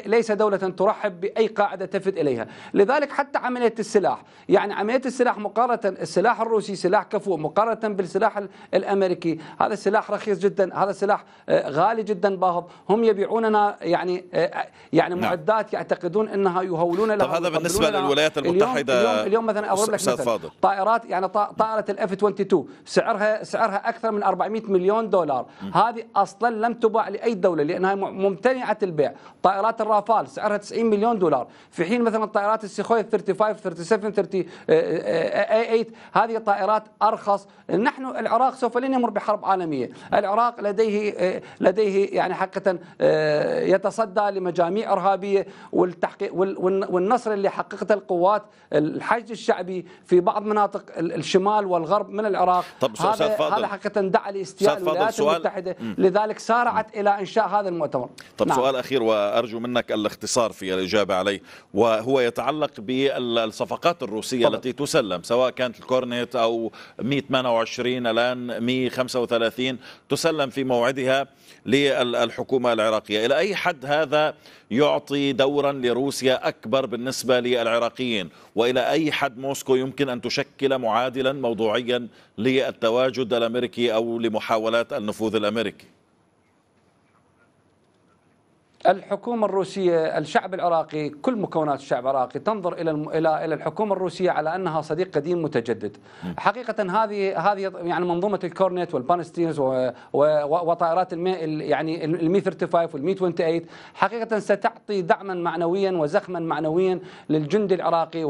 ليس دولة ترحب بأي قاعدة تفد إليها لذلك حتى عملية السلاح يعني عملية السلاح مقارنة السلاح الروسي سلاح كفو مقارنة بالسلاح الأمريكي هذا السلاح رخيص جدا هذا السلاح آه، غالي جدا باهظ هم يبيعوننا يعني آه، آه، يعني نعم. معدات يعتقدون انها يهولون لها طب هذا بالنسبه للولايات المتحده اليوم, اليوم, اليوم مثلا اضرب لك مثلا طائرات يعني طائره الاف 22 سعرها سعرها سعرها اكثر من 400 مليون دولار هذه اصلا لم تباع لاي دوله لانها ممتنعه البيع طائرات الرافال سعرها 90 مليون دولار في حين مثلا طائرات السيخوي 35 37 38 8 هذه طائرات ارخص نحن العراق سوف لن يمر بحرب عالميه العراق لديه آه، لديه يعني حقيقه آه، يتصدى لمجاميع ارهابيه والتحقيق والنصر اللي حققته القوات الحشد الشعبي في بعض مناطق الشمال والغرب من العراق طب هذا فاضل. هذا حقيقه دعا لاستياء الولايات المتحده لذلك سارعت الى انشاء هذا المؤتمر طب نعم. سؤال اخير وارجو منك الاختصار في الاجابه عليه وهو يتعلق بالصفقات الروسيه طبعا. التي تسلم سواء كانت الكورنيت او 128 الان 135 تسلم في موعدها للحكومه العراقيه الى اي حد هذا يعطي دورا لروسيا أكبر بالنسبة للعراقيين وإلى أي حد موسكو يمكن أن تشكل معادلا موضوعيا للتواجد الأمريكي أو لمحاولات النفوذ الأمريكي الحكومة الروسية الشعب العراقي كل مكونات الشعب العراقي تنظر إلى إلى إلى الحكومة الروسية على أنها صديق قديم متجدد حقيقة هذه هذه يعني منظومة الكورنيت والبانستينز وطائرات المي يعني المي 35 والمي 28 حقيقة ستعطي دعما معنويا وزخما معنويا للجندي العراقي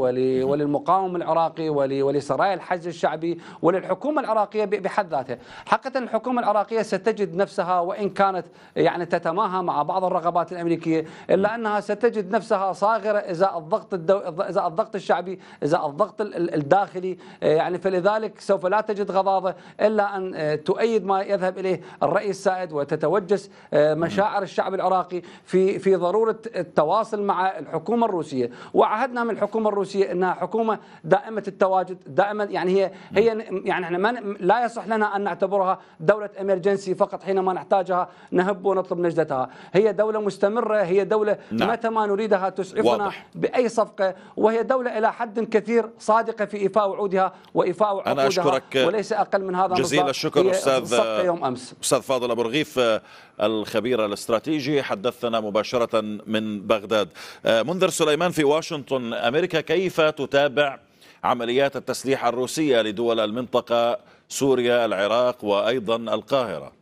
وللمقاوم العراقي ولسرايا الحج الشعبي وللحكومة العراقية بحد ذاتها حقيقة الحكومة العراقية ستجد نفسها وإن كانت يعني تتماهى مع بعض الرغبات الانتخابات الامريكيه الا انها ستجد نفسها صاغره ازاء الضغط الدو... ازاء الضغط الشعبي ازاء الضغط الداخلي آه، يعني فلذلك سوف لا تجد غضاضه الا ان آه، تؤيد ما يذهب اليه الراي السائد وتتوجس آه، مشاعر الشعب العراقي في في ضروره التواصل مع الحكومه الروسيه وعهدنا من الحكومه الروسيه انها حكومه دائمه التواجد دائما يعني هي هي يعني احنا ما لا يصح لنا ان نعتبرها دوله امرجنسي فقط حينما نحتاجها نهب ونطلب نجدتها هي دوله مستمرة هي دولة نعم. متى ما نريدها تسعفنا واضح. بأي صفقة وهي دولة إلى حد كثير صادقة في إيفاء وعودها وإيفاء عقودها أنا أشكرك وليس أقل من هذا جزيل الشكر أستاذ يوم أمس أستاذ فاضل أبو رغيف آه، الخبير الاستراتيجي حدثنا مباشرة من بغداد آه، منذر سليمان في واشنطن أمريكا كيف تتابع عمليات التسليح الروسية لدول المنطقة سوريا العراق وأيضا القاهرة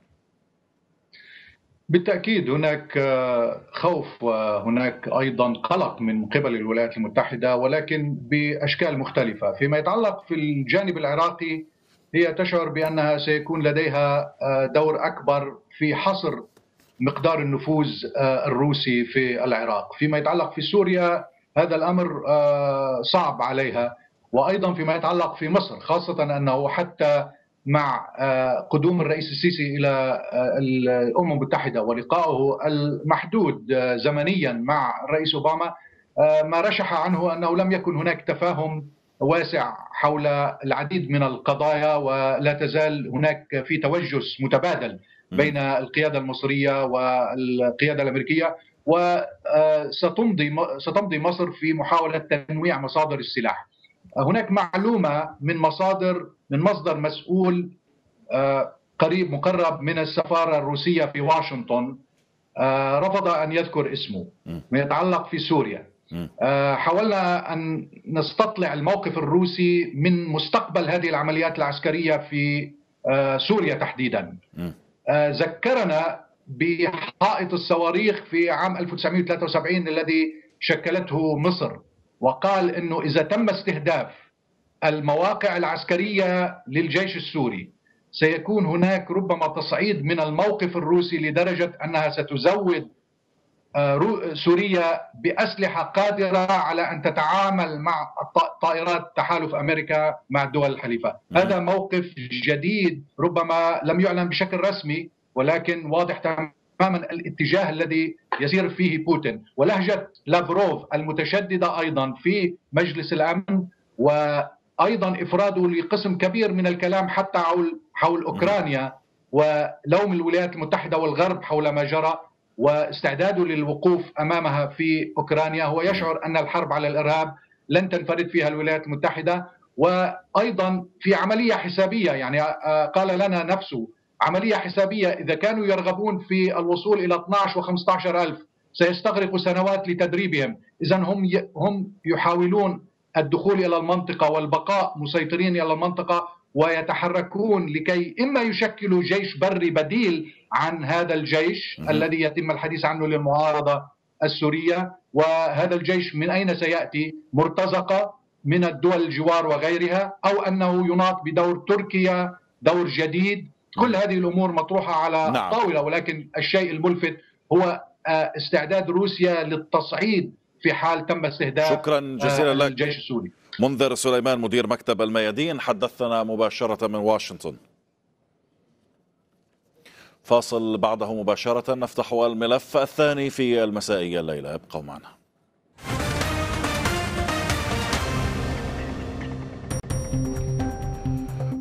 بالتاكيد هناك آه، خوف وهناك ايضا قلق من قبل الولايات المتحده ولكن باشكال مختلفه فيما يتعلق في الجانب العراقي هي تشعر بانها سيكون لديها آه، دور اكبر في حصر مقدار النفوذ آه، الروسي في العراق فيما يتعلق في سوريا هذا الامر صعب عليها وايضا فيما يتعلق في مصر خاصه انه حتى مع آه، قدوم الرئيس السيسي الى آه، الامم المتحده ولقائه المحدود آه، زمنيا مع الرئيس اوباما ما رشح عنه انه لم يكن هناك تفاهم واسع حول العديد من القضايا ولا تزال هناك في توجس متبادل بين القياده المصريه والقياده الامريكيه وستمضي ستمضي مصر في محاوله تنويع مصادر السلاح. هناك معلومه من مصادر من مصدر مسؤول آه، قريب مقرب من السفاره الروسيه في واشنطن آه، رفض ان يذكر اسمه يتعلق في سوريا آه، حاولنا ان نستطلع الموقف الروسي من مستقبل هذه العمليات العسكريه في سوريا تحديدا ذكرنا بحائط الصواريخ في عام 1973 الذي شكلته مصر وقال انه اذا تم استهداف المواقع العسكريه للجيش السوري سيكون هناك ربما تصعيد من الموقف الروسي لدرجه انها ستزود آه، سوريا باسلحه قادره على ان تتعامل مع طائرات تحالف امريكا مع دول الحليفه، هذا موقف جديد ربما لم يعلن بشكل رسمي ولكن واضح تماما فهما الاتجاه الذي يسير فيه بوتين ولهجة لافروف المتشددة أيضا في مجلس الأمن وأيضا إفراده لقسم كبير من الكلام حتى حول, حول أوكرانيا ولوم الولايات المتحدة والغرب حول ما جرى واستعداده للوقوف أمامها في أوكرانيا هو يشعر أن الحرب على الإرهاب لن تنفرد فيها الولايات المتحدة وأيضا في عملية حسابية يعني آه، قال لنا نفسه عملية حسابية إذا كانوا يرغبون في الوصول إلى 12 و15 ألف سيستغرق سنوات لتدريبهم إذا هم هم يحاولون الدخول إلى المنطقة والبقاء مسيطرين إلى المنطقة ويتحركون لكي إما يشكلوا جيش بري بديل عن هذا الجيش الذي يتم الحديث عنه للمعارضة السورية وهذا الجيش من أين سيأتي مرتزقة من الدول الجوار وغيرها أو أنه يناط بدور تركيا دور جديد كل هذه الامور مطروحه على نعم. الطاوله ولكن الشيء الملفت هو آه، استعداد روسيا للتصعيد في حال تم استهداف شكرا آه، جزيلا لك الجيش السوري منذر سليمان مدير مكتب الميادين حدثنا مباشره من واشنطن فاصل بعده مباشره نفتح الملف الثاني في المسائيه الليله ابقوا معنا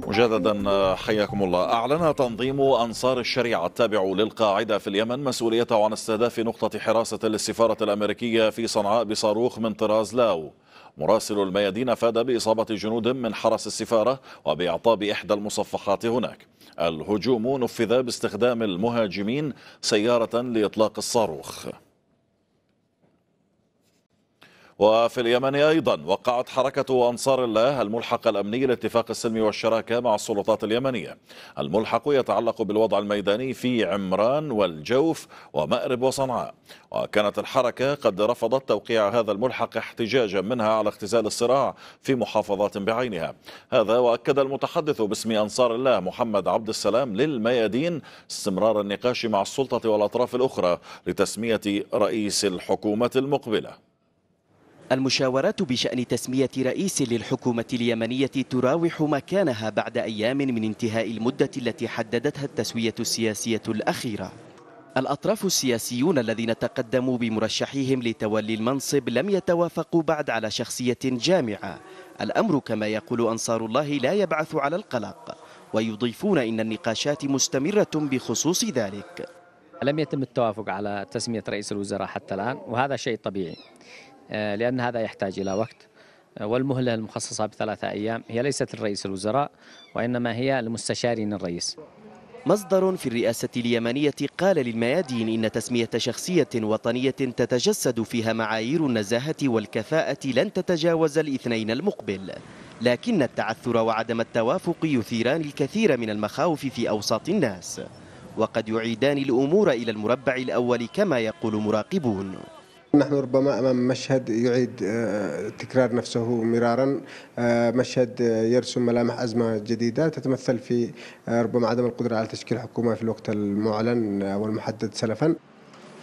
مجددا آه، حياكم الله أعلن تنظيم أنصار الشريعة التابع للقاعدة في اليمن مسؤوليته عن استهداف نقطة حراسة للسفارة الأمريكية في صنعاء بصاروخ من طراز لاو مراسل الميادين افاد باصابه جنود من حرس السفاره وباعطاب احدى المصفحات هناك. الهجوم نفذ باستخدام المهاجمين سياره لاطلاق الصاروخ. وفي اليمن أيضا وقعت حركة أنصار الله الملحق الأمني لاتفاق السلم والشراكة مع السلطات اليمنية الملحق يتعلق بالوضع الميداني في عمران والجوف ومأرب وصنعاء وكانت الحركة قد رفضت توقيع هذا الملحق احتجاجا منها على اختزال الصراع في محافظات بعينها هذا وأكد المتحدث باسم أنصار الله محمد عبد السلام للميادين استمرار النقاش مع السلطة والأطراف الأخرى لتسمية رئيس الحكومة المقبلة المشاورات بشأن تسمية رئيس للحكومة اليمنية تراوح مكانها بعد أيام من انتهاء المدة التي حددتها التسوية السياسية الأخيرة الأطراف السياسيون الذين تقدموا بمرشحيهم لتولي المنصب لم يتوافقوا بعد على شخصية جامعة الأمر كما يقول أنصار الله لا يبعث على القلق ويضيفون إن النقاشات مستمرة بخصوص ذلك لم يتم التوافق على تسمية رئيس الوزراء حتى الآن وهذا شيء طبيعي آه، لأن هذا يحتاج إلى وقت آه، والمهلة المخصصة بثلاثة أيام هي ليست لرئيس الوزراء وإنما هي لمستشارين الرئيس مصدر في الرئاسة اليمنية قال للميادين إن تسمية شخصية وطنية تتجسد فيها معايير النزاهة والكفاءة لن تتجاوز الاثنين المقبل لكن التعثر وعدم التوافق يثيران الكثير من المخاوف في أوساط الناس وقد يعيدان الأمور إلى المربع الأول كما يقول مراقبون نحن ربما امام مشهد يعيد آه، تكرار نفسه مرارا آه، مشهد يرسم ملامح ازمه جديده تتمثل في آه، ربما عدم القدره على تشكيل حكومه في الوقت المعلن والمحدد سلفا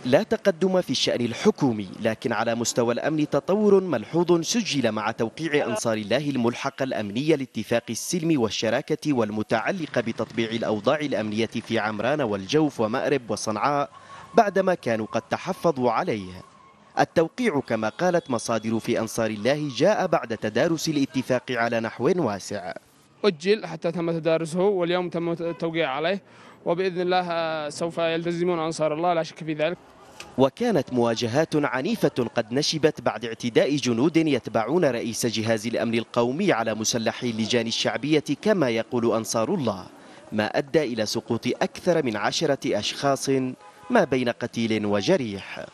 لا تقدم في الشأن الحكومي لكن على مستوى الأمن تطور ملحوظ سجل مع توقيع أنصار الله الملحق الأمنية لاتفاق السلم والشراكة والمتعلقة بتطبيع الأوضاع الأمنية في عمران والجوف ومأرب وصنعاء بعدما كانوا قد تحفظوا عليه التوقيع كما قالت مصادر في أنصار الله جاء بعد تدارس الاتفاق على نحو واسع أجل حتى تم تدارسه واليوم تم التوقيع عليه وبإذن الله سوف يلتزمون أنصار الله لا شك في ذلك وكانت مواجهات عنيفة قد نشبت بعد اعتداء جنود يتبعون رئيس جهاز الأمن القومي على مسلحي اللجان الشعبية كما يقول أنصار الله ما أدى إلى سقوط أكثر من عشرة أشخاص ما بين قتيل وجريح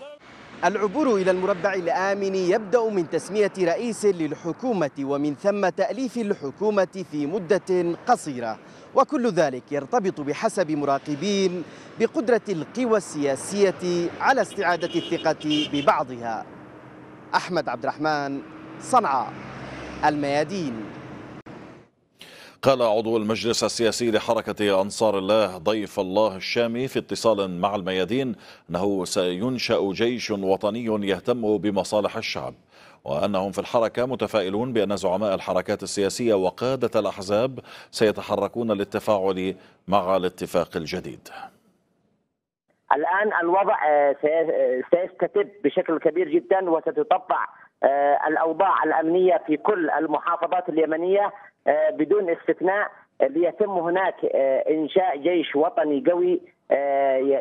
العبور إلى المربع الآمن يبدأ من تسمية رئيس للحكومة ومن ثم تأليف الحكومة في مدة قصيرة وكل ذلك يرتبط بحسب مراقبين بقدرة القوى السياسية على استعادة الثقة ببعضها أحمد عبد الرحمن صنعاء الميادين قال عضو المجلس السياسي لحركة أنصار الله ضيف الله الشامي في اتصال مع الميادين أنه سينشأ جيش وطني يهتم بمصالح الشعب وأنهم في الحركة متفائلون بأن زعماء الحركات السياسية وقادة الأحزاب سيتحركون للتفاعل مع الاتفاق الجديد الآن الوضع آه، آه، سيستتب بشكل كبير جدا وستتطبع آه، الأوضاع الأمنية في كل المحافظات اليمنية آه، بدون استثناء ليتم آه، هناك آه، انشاء جيش وطني قوي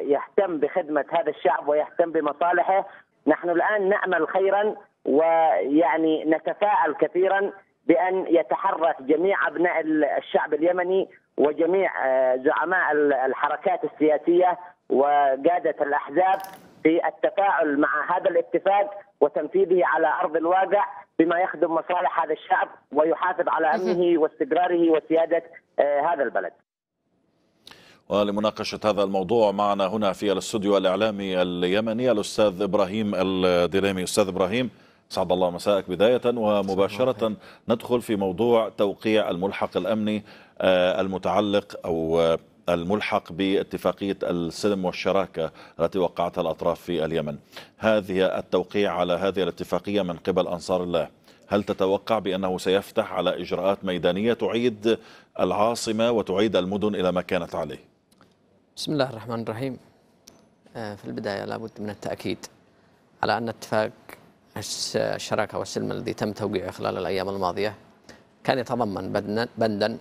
يهتم بخدمه هذا الشعب ويهتم بمصالحه نحن الان نامل خيرا ويعني نتفاءل كثيرا بان يتحرك جميع ابناء الشعب اليمني وجميع زعماء الحركات السياسيه وقاده الاحزاب بالتفاعل مع هذا الاتفاق وتنفيذه على ارض الواقع بما يخدم مصالح هذا الشعب ويحافظ على امنه واستقراره وسياده آه، هذا البلد. ولمناقشة هذا الموضوع معنا هنا في الاستوديو الإعلامي اليمني الأستاذ إبراهيم الدليمي أستاذ إبراهيم سعد الله مساءك بداية ومباشرة ندخل في موضوع توقيع الملحق الأمني آه، المتعلق أو آه، الملحق باتفاقية السلم والشراكة التي وقعتها الأطراف في اليمن هذه التوقيع على هذه الاتفاقية من قبل أنصار الله هل تتوقع بأنه سيفتح على إجراءات ميدانية تعيد العاصمة وتعيد المدن إلى ما كانت عليه بسم الله الرحمن الرحيم آه، في البداية لابد من التأكيد على أن اتفاق الشراكة والسلم الذي تم توقيعه خلال الأيام الماضية كان يتضمن بندا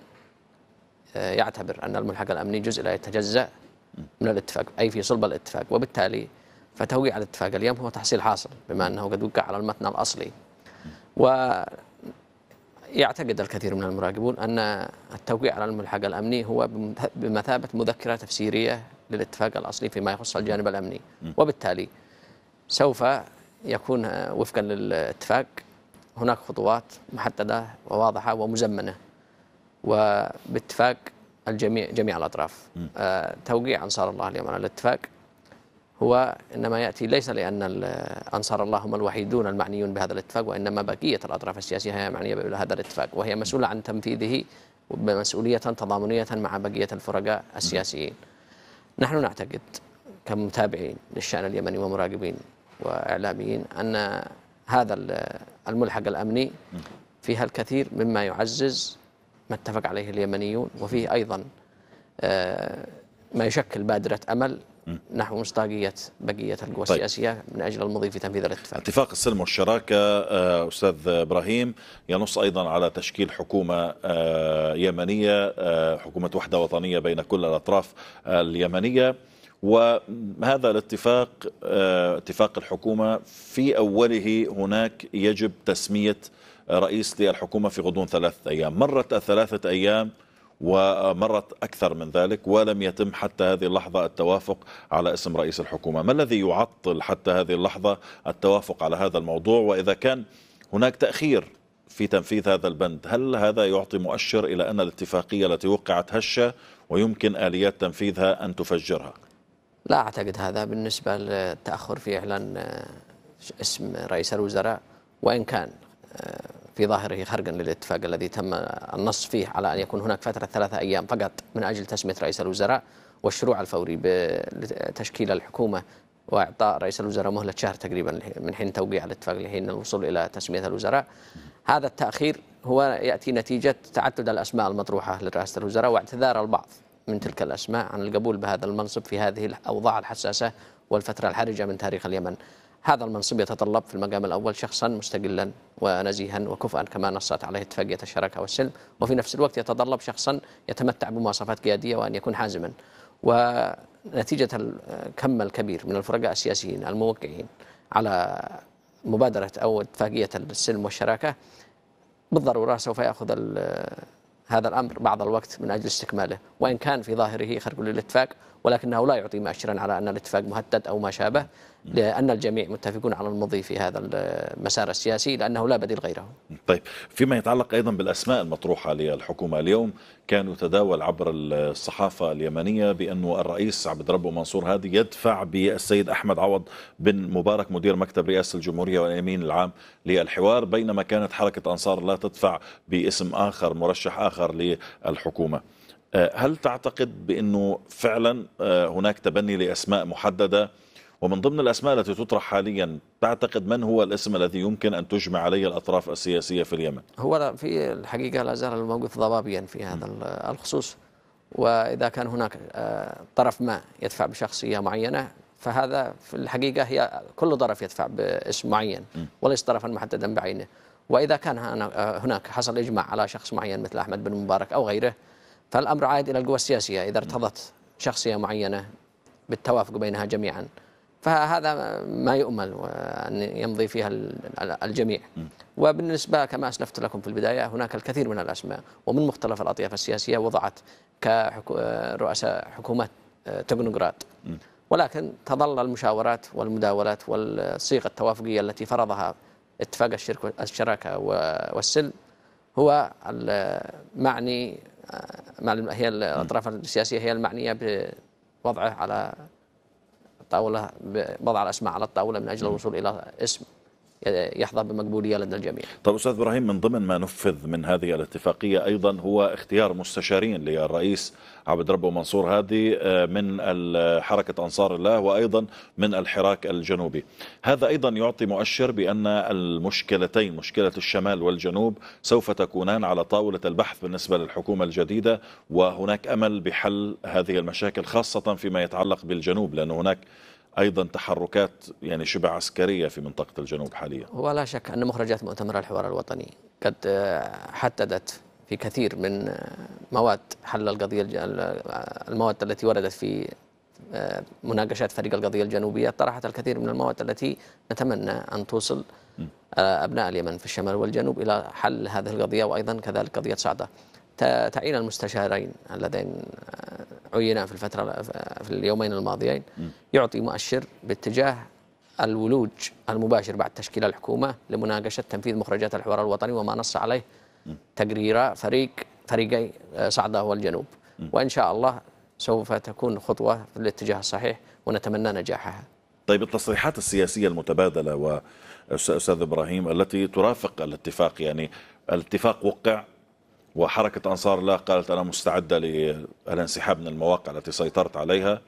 يعتبر أن الملحق الأمني جزء لا يتجزأ من الاتفاق أي في صلب الاتفاق وبالتالي فتوقيع الاتفاق اليوم هو تحصيل حاصل بما أنه قد وقع على المتن الأصلي ويعتقد الكثير من المراقبون أن التوقيع على الملحق الأمني هو بمثابة مذكرة تفسيرية للاتفاق الأصلي فيما يخص الجانب الأمني وبالتالي سوف يكون وفقا للاتفاق هناك خطوات محددة وواضحة ومزمنة وباتفاق الجميع جميع الاطراف آه، توقيع انصار الله اليوم على الاتفاق هو انما ياتي ليس لان انصار الله هم الوحيدون المعنيون بهذا الاتفاق وانما بقيه الاطراف السياسيه هي معنيه بهذا الاتفاق وهي مسؤوله عن تنفيذه مسؤوليه تضامنيه مع بقيه الفرقاء السياسيين. نحن نعتقد كمتابعين للشان اليمني ومراقبين واعلاميين ان هذا الملحق الامني فيها الكثير مما يعزز ما اتفق عليه اليمنيون وفيه أيضا آه، ما يشكل بادرة أمل نحو مصداقية بقية القوى طيب. السياسية من أجل المضي في تنفيذ الاتفاق اتفاق السلم والشراكة آه، أستاذ إبراهيم ينص أيضا على تشكيل حكومة آه، يمنية حكومة وحدة وطنية بين كل الأطراف اليمنية وهذا الاتفاق اتفاق الحكومة في أوله هناك يجب تسمية رئيس للحكومة في غضون ثلاثة أيام مرت الثلاثة أيام ومرت أكثر من ذلك ولم يتم حتى هذه اللحظة التوافق على اسم رئيس الحكومة ما الذي يعطل حتى هذه اللحظة التوافق على هذا الموضوع وإذا كان هناك تأخير في تنفيذ هذا البند هل هذا يعطي مؤشر إلى أن الاتفاقية التي وقعت هشة ويمكن آليات تنفيذها أن تفجرها لا أعتقد هذا بالنسبة للتأخر في إعلان آه، اسم رئيس الوزراء وإن كان آه، في ظاهره خرقا للاتفاق الذي تم النص فيه على أن يكون هناك فترة ثلاثة أيام فقط من أجل تسمية رئيس الوزراء والشروع الفوري بتشكيل الحكومة وإعطاء رئيس الوزراء مهلة شهر تقريبا من حين توقيع الاتفاق لحين الوصول إلى تسمية الوزراء هذا التأخير هو يأتي نتيجة تعدد الأسماء المطروحة لرئاسة الوزراء واعتذار البعض من تلك الأسماء عن القبول بهذا المنصب في هذه الأوضاع الحساسة والفترة الحرجة من تاريخ اليمن هذا المنصب يتطلب في المقام الأول شخصا مستقلا ونزيها وكفءا كما نصت عليه اتفاقية الشراكة والسلم وفي نفس الوقت يتطلب شخصا يتمتع بمواصفات قيادية وأن يكون حازما ونتيجة الكم الكبير من الفرقاء السياسيين الموقعين على مبادرة أو اتفاقية السلم والشراكة بالضرورة سوف يأخذ هذا الأمر بعض الوقت من أجل استكماله وإن كان في ظاهره خرق للاتفاق ولكنه لا يعطي مؤشرا على أن الاتفاق مهدد أو ما شابه لأن الجميع متفقون على المضي في هذا المسار السياسي لأنه لا بديل غيره طيب فيما يتعلق أيضا بالأسماء المطروحة للحكومة اليوم كان يتداول عبر الصحافة اليمنية بأن الرئيس عبد ربه منصور هادي يدفع بالسيد أحمد عوض بن مبارك مدير مكتب رئاسة الجمهورية والأمين العام للحوار بينما كانت حركة أنصار لا تدفع باسم آخر مرشح آخر للحكومة آه، هل تعتقد بأنه فعلا آه، هناك تبني لأسماء محددة ومن ضمن الأسماء التي تطرح حاليا تعتقد من هو الاسم الذي يمكن أن تجمع عليه الأطراف السياسية في اليمن هو في الحقيقة لا زال الموقف ضبابيا في هذا الخصوص وإذا كان هناك آه، طرف ما يدفع بشخصية معينة فهذا في الحقيقة هي كل طرف يدفع باسم معين وليس طرفا محددا بعينه وإذا كان آه، هناك حصل إجماع على شخص معين مثل أحمد بن مبارك أو غيره فالأمر عائد إلى القوى السياسية إذا ارتضت شخصية معينة بالتوافق بينها جميعا فهذا ما يؤمل أن يمضي فيها الجميع وبالنسبة كما أسلفت لكم في البداية هناك الكثير من الأسماء ومن مختلف الأطياف السياسية وضعت كرؤساء حكومات آه، تكنوقراط ولكن تظل المشاورات والمداولات والصيغة التوافقية التي فرضها اتفاق الشرك الشراكة والسلم هو المعني آه، هي الأطراف السياسية هي المعنية بوضعه على الطاولة بوضع الأسماء على الطاولة من أجل الوصول إلى اسم يحظى بمقبوليه لدى الجميع. طيب استاذ ابراهيم من ضمن ما نفذ من هذه الاتفاقيه ايضا هو اختيار مستشارين للرئيس عبد ربه منصور هادي آه، من حركه انصار الله وايضا من الحراك الجنوبي. هذا ايضا يعطي مؤشر بان المشكلتين مشكله الشمال والجنوب سوف تكونان على طاوله البحث بالنسبه للحكومه الجديده وهناك امل بحل هذه المشاكل خاصه فيما يتعلق بالجنوب لان هناك ايضا تحركات يعني شبه عسكريه في منطقه الجنوب حاليا. ولا شك ان مخرجات مؤتمر الحوار الوطني قد آه، حددت في كثير من آه، مواد حل القضيه آه، المواد التي وردت في مناقشات فريق القضيه الجنوبيه طرحت الكثير من المواد التي نتمنى ان توصل ابناء اليمن في الشمال والجنوب الى حل هذه القضيه وايضا كذلك قضيه صعده. تعيين المستشارين اللذين عينا في الفترة في اليومين الماضيين يعطي مؤشر باتجاه الولوج المباشر بعد تشكيل الحكومة لمناقشة تنفيذ مخرجات الحوار الوطني وما نص عليه تقرير فريق فريقي آه، صعدة والجنوب وإن شاء الله سوف تكون خطوة في الاتجاه الصحيح ونتمنى نجاحها طيب التصريحات السياسية المتبادلة و استاذ إبراهيم التي ترافق الاتفاق يعني الاتفاق وقع وحركة أنصار الله قالت أنا مستعدة للانسحاب من المواقع التي سيطرت عليها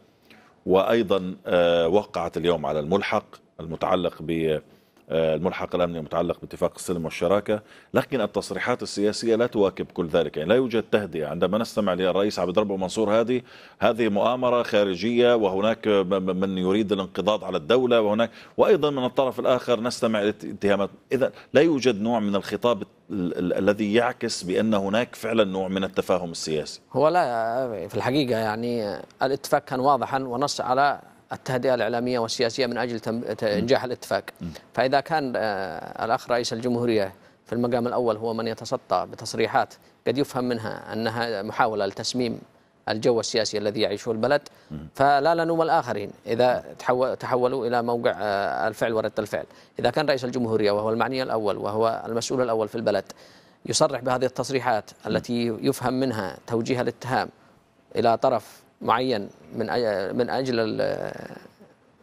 وأيضا آه، وقعت اليوم على الملحق المتعلق ب آه، الملحق الامني المتعلق باتفاق السلم والشراكه، لكن التصريحات السياسيه لا تواكب كل ذلك، يعني لا يوجد تهدئه، عندما نستمع للرئيس عبد الرب منصور هذه هذه مؤامره خارجيه وهناك من يريد الانقضاض على الدوله وهناك وايضا من الطرف الاخر نستمع الى اتهامات، اذا لا يوجد نوع من الخطاب الذي يعكس بان هناك فعلا نوع من التفاهم السياسي. هو لا في الحقيقه يعني الاتفاق كان واضحا ونص على التهدئه الاعلاميه والسياسيه من اجل انجاح الاتفاق فاذا كان آه، الاخ رئيس الجمهوريه في المقام الاول هو من يتسطى بتصريحات قد يفهم منها انها محاوله لتسميم الجو السياسي الذي يعيشه البلد فلا نلوم الاخرين اذا تحولوا الى موقع آه، الفعل ورد الفعل، اذا كان رئيس الجمهوريه وهو المعني الاول وهو المسؤول الاول في البلد يصرح بهذه التصريحات التي يفهم منها توجيه الاتهام الى طرف معين من من اجل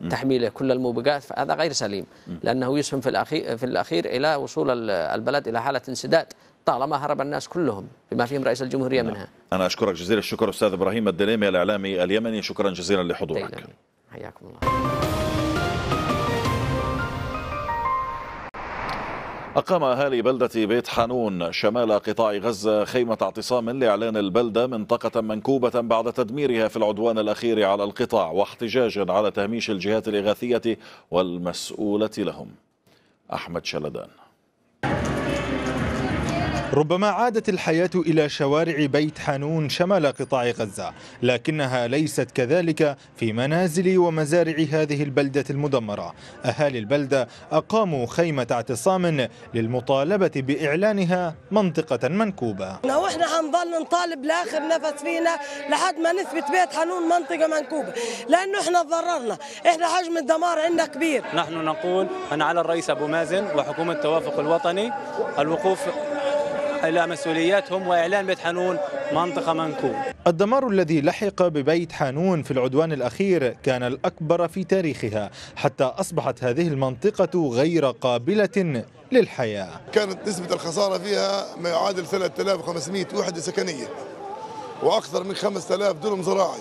تحميله كل الموبقات فهذا غير سليم لانه يسهم في الاخير في الاخير الى وصول البلد الى حاله انسداد طالما هرب الناس كلهم بما فيهم رئيس الجمهوريه نعم. منها انا اشكرك جزيل الشكر استاذ ابراهيم الدليمي الاعلامي اليمني شكرا جزيلا لحضورك حياكم الله أقام أهالي بلدة بيت حانون شمال قطاع غزة خيمة اعتصام لإعلان البلدة منطقة منكوبة بعد تدميرها في العدوان الأخير على القطاع واحتجاجا على تهميش الجهات الإغاثية والمسؤولة لهم أحمد شلدان ربما عادت الحياة إلى شوارع بيت حانون شمال قطاع غزة لكنها ليست كذلك في منازل ومزارع هذه البلدة المدمرة أهالي البلدة أقاموا خيمة اعتصام للمطالبة بإعلانها منطقة منكوبة نحن هنظل نطالب لآخر نفس فينا لحد ما نثبت بيت حانون منطقة منكوبة لأنه إحنا تضررنا إحنا حجم الدمار عندنا كبير نحن نقول أن على الرئيس أبو مازن وحكومة التوافق الوطني الوقوف إلى مسؤولياتهم وإعلان بيت حانون منطقة منكوب الدمار الذي لحق ببيت حانون في العدوان الأخير كان الأكبر في تاريخها حتى أصبحت هذه المنطقة غير قابلة للحياة كانت نسبة الخسارة فيها ما يعادل 3500 وحدة سكنية وأكثر من 5000 دونم زراعي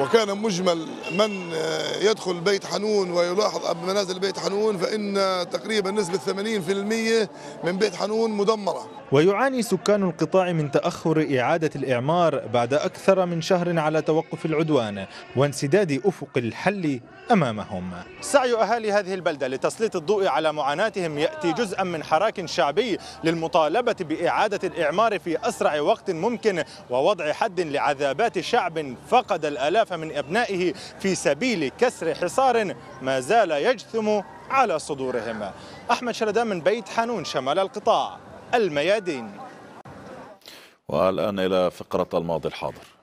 وكان مجمل من يدخل بيت حنون ويلاحظ منازل بيت حنون فإن تقريبا نسبة 80% من بيت حنون مدمرة ويعاني سكان القطاع من تأخر إعادة الإعمار بعد أكثر من شهر على توقف العدوان وانسداد أفق الحل أمامهم سعي أهالي هذه البلدة لتسليط الضوء على معاناتهم يأتي جزءا من حراك شعبي للمطالبة بإعادة الإعمار في أسرع وقت ممكن ووضع حد لعذابات شعب فقد الآلاف من أبنائه في سبيل كسر حصار ما زال يجثم على صدورهم أحمد شردان من بيت حانون شمال القطاع الميادين والآن إلى فقرة الماضي الحاضر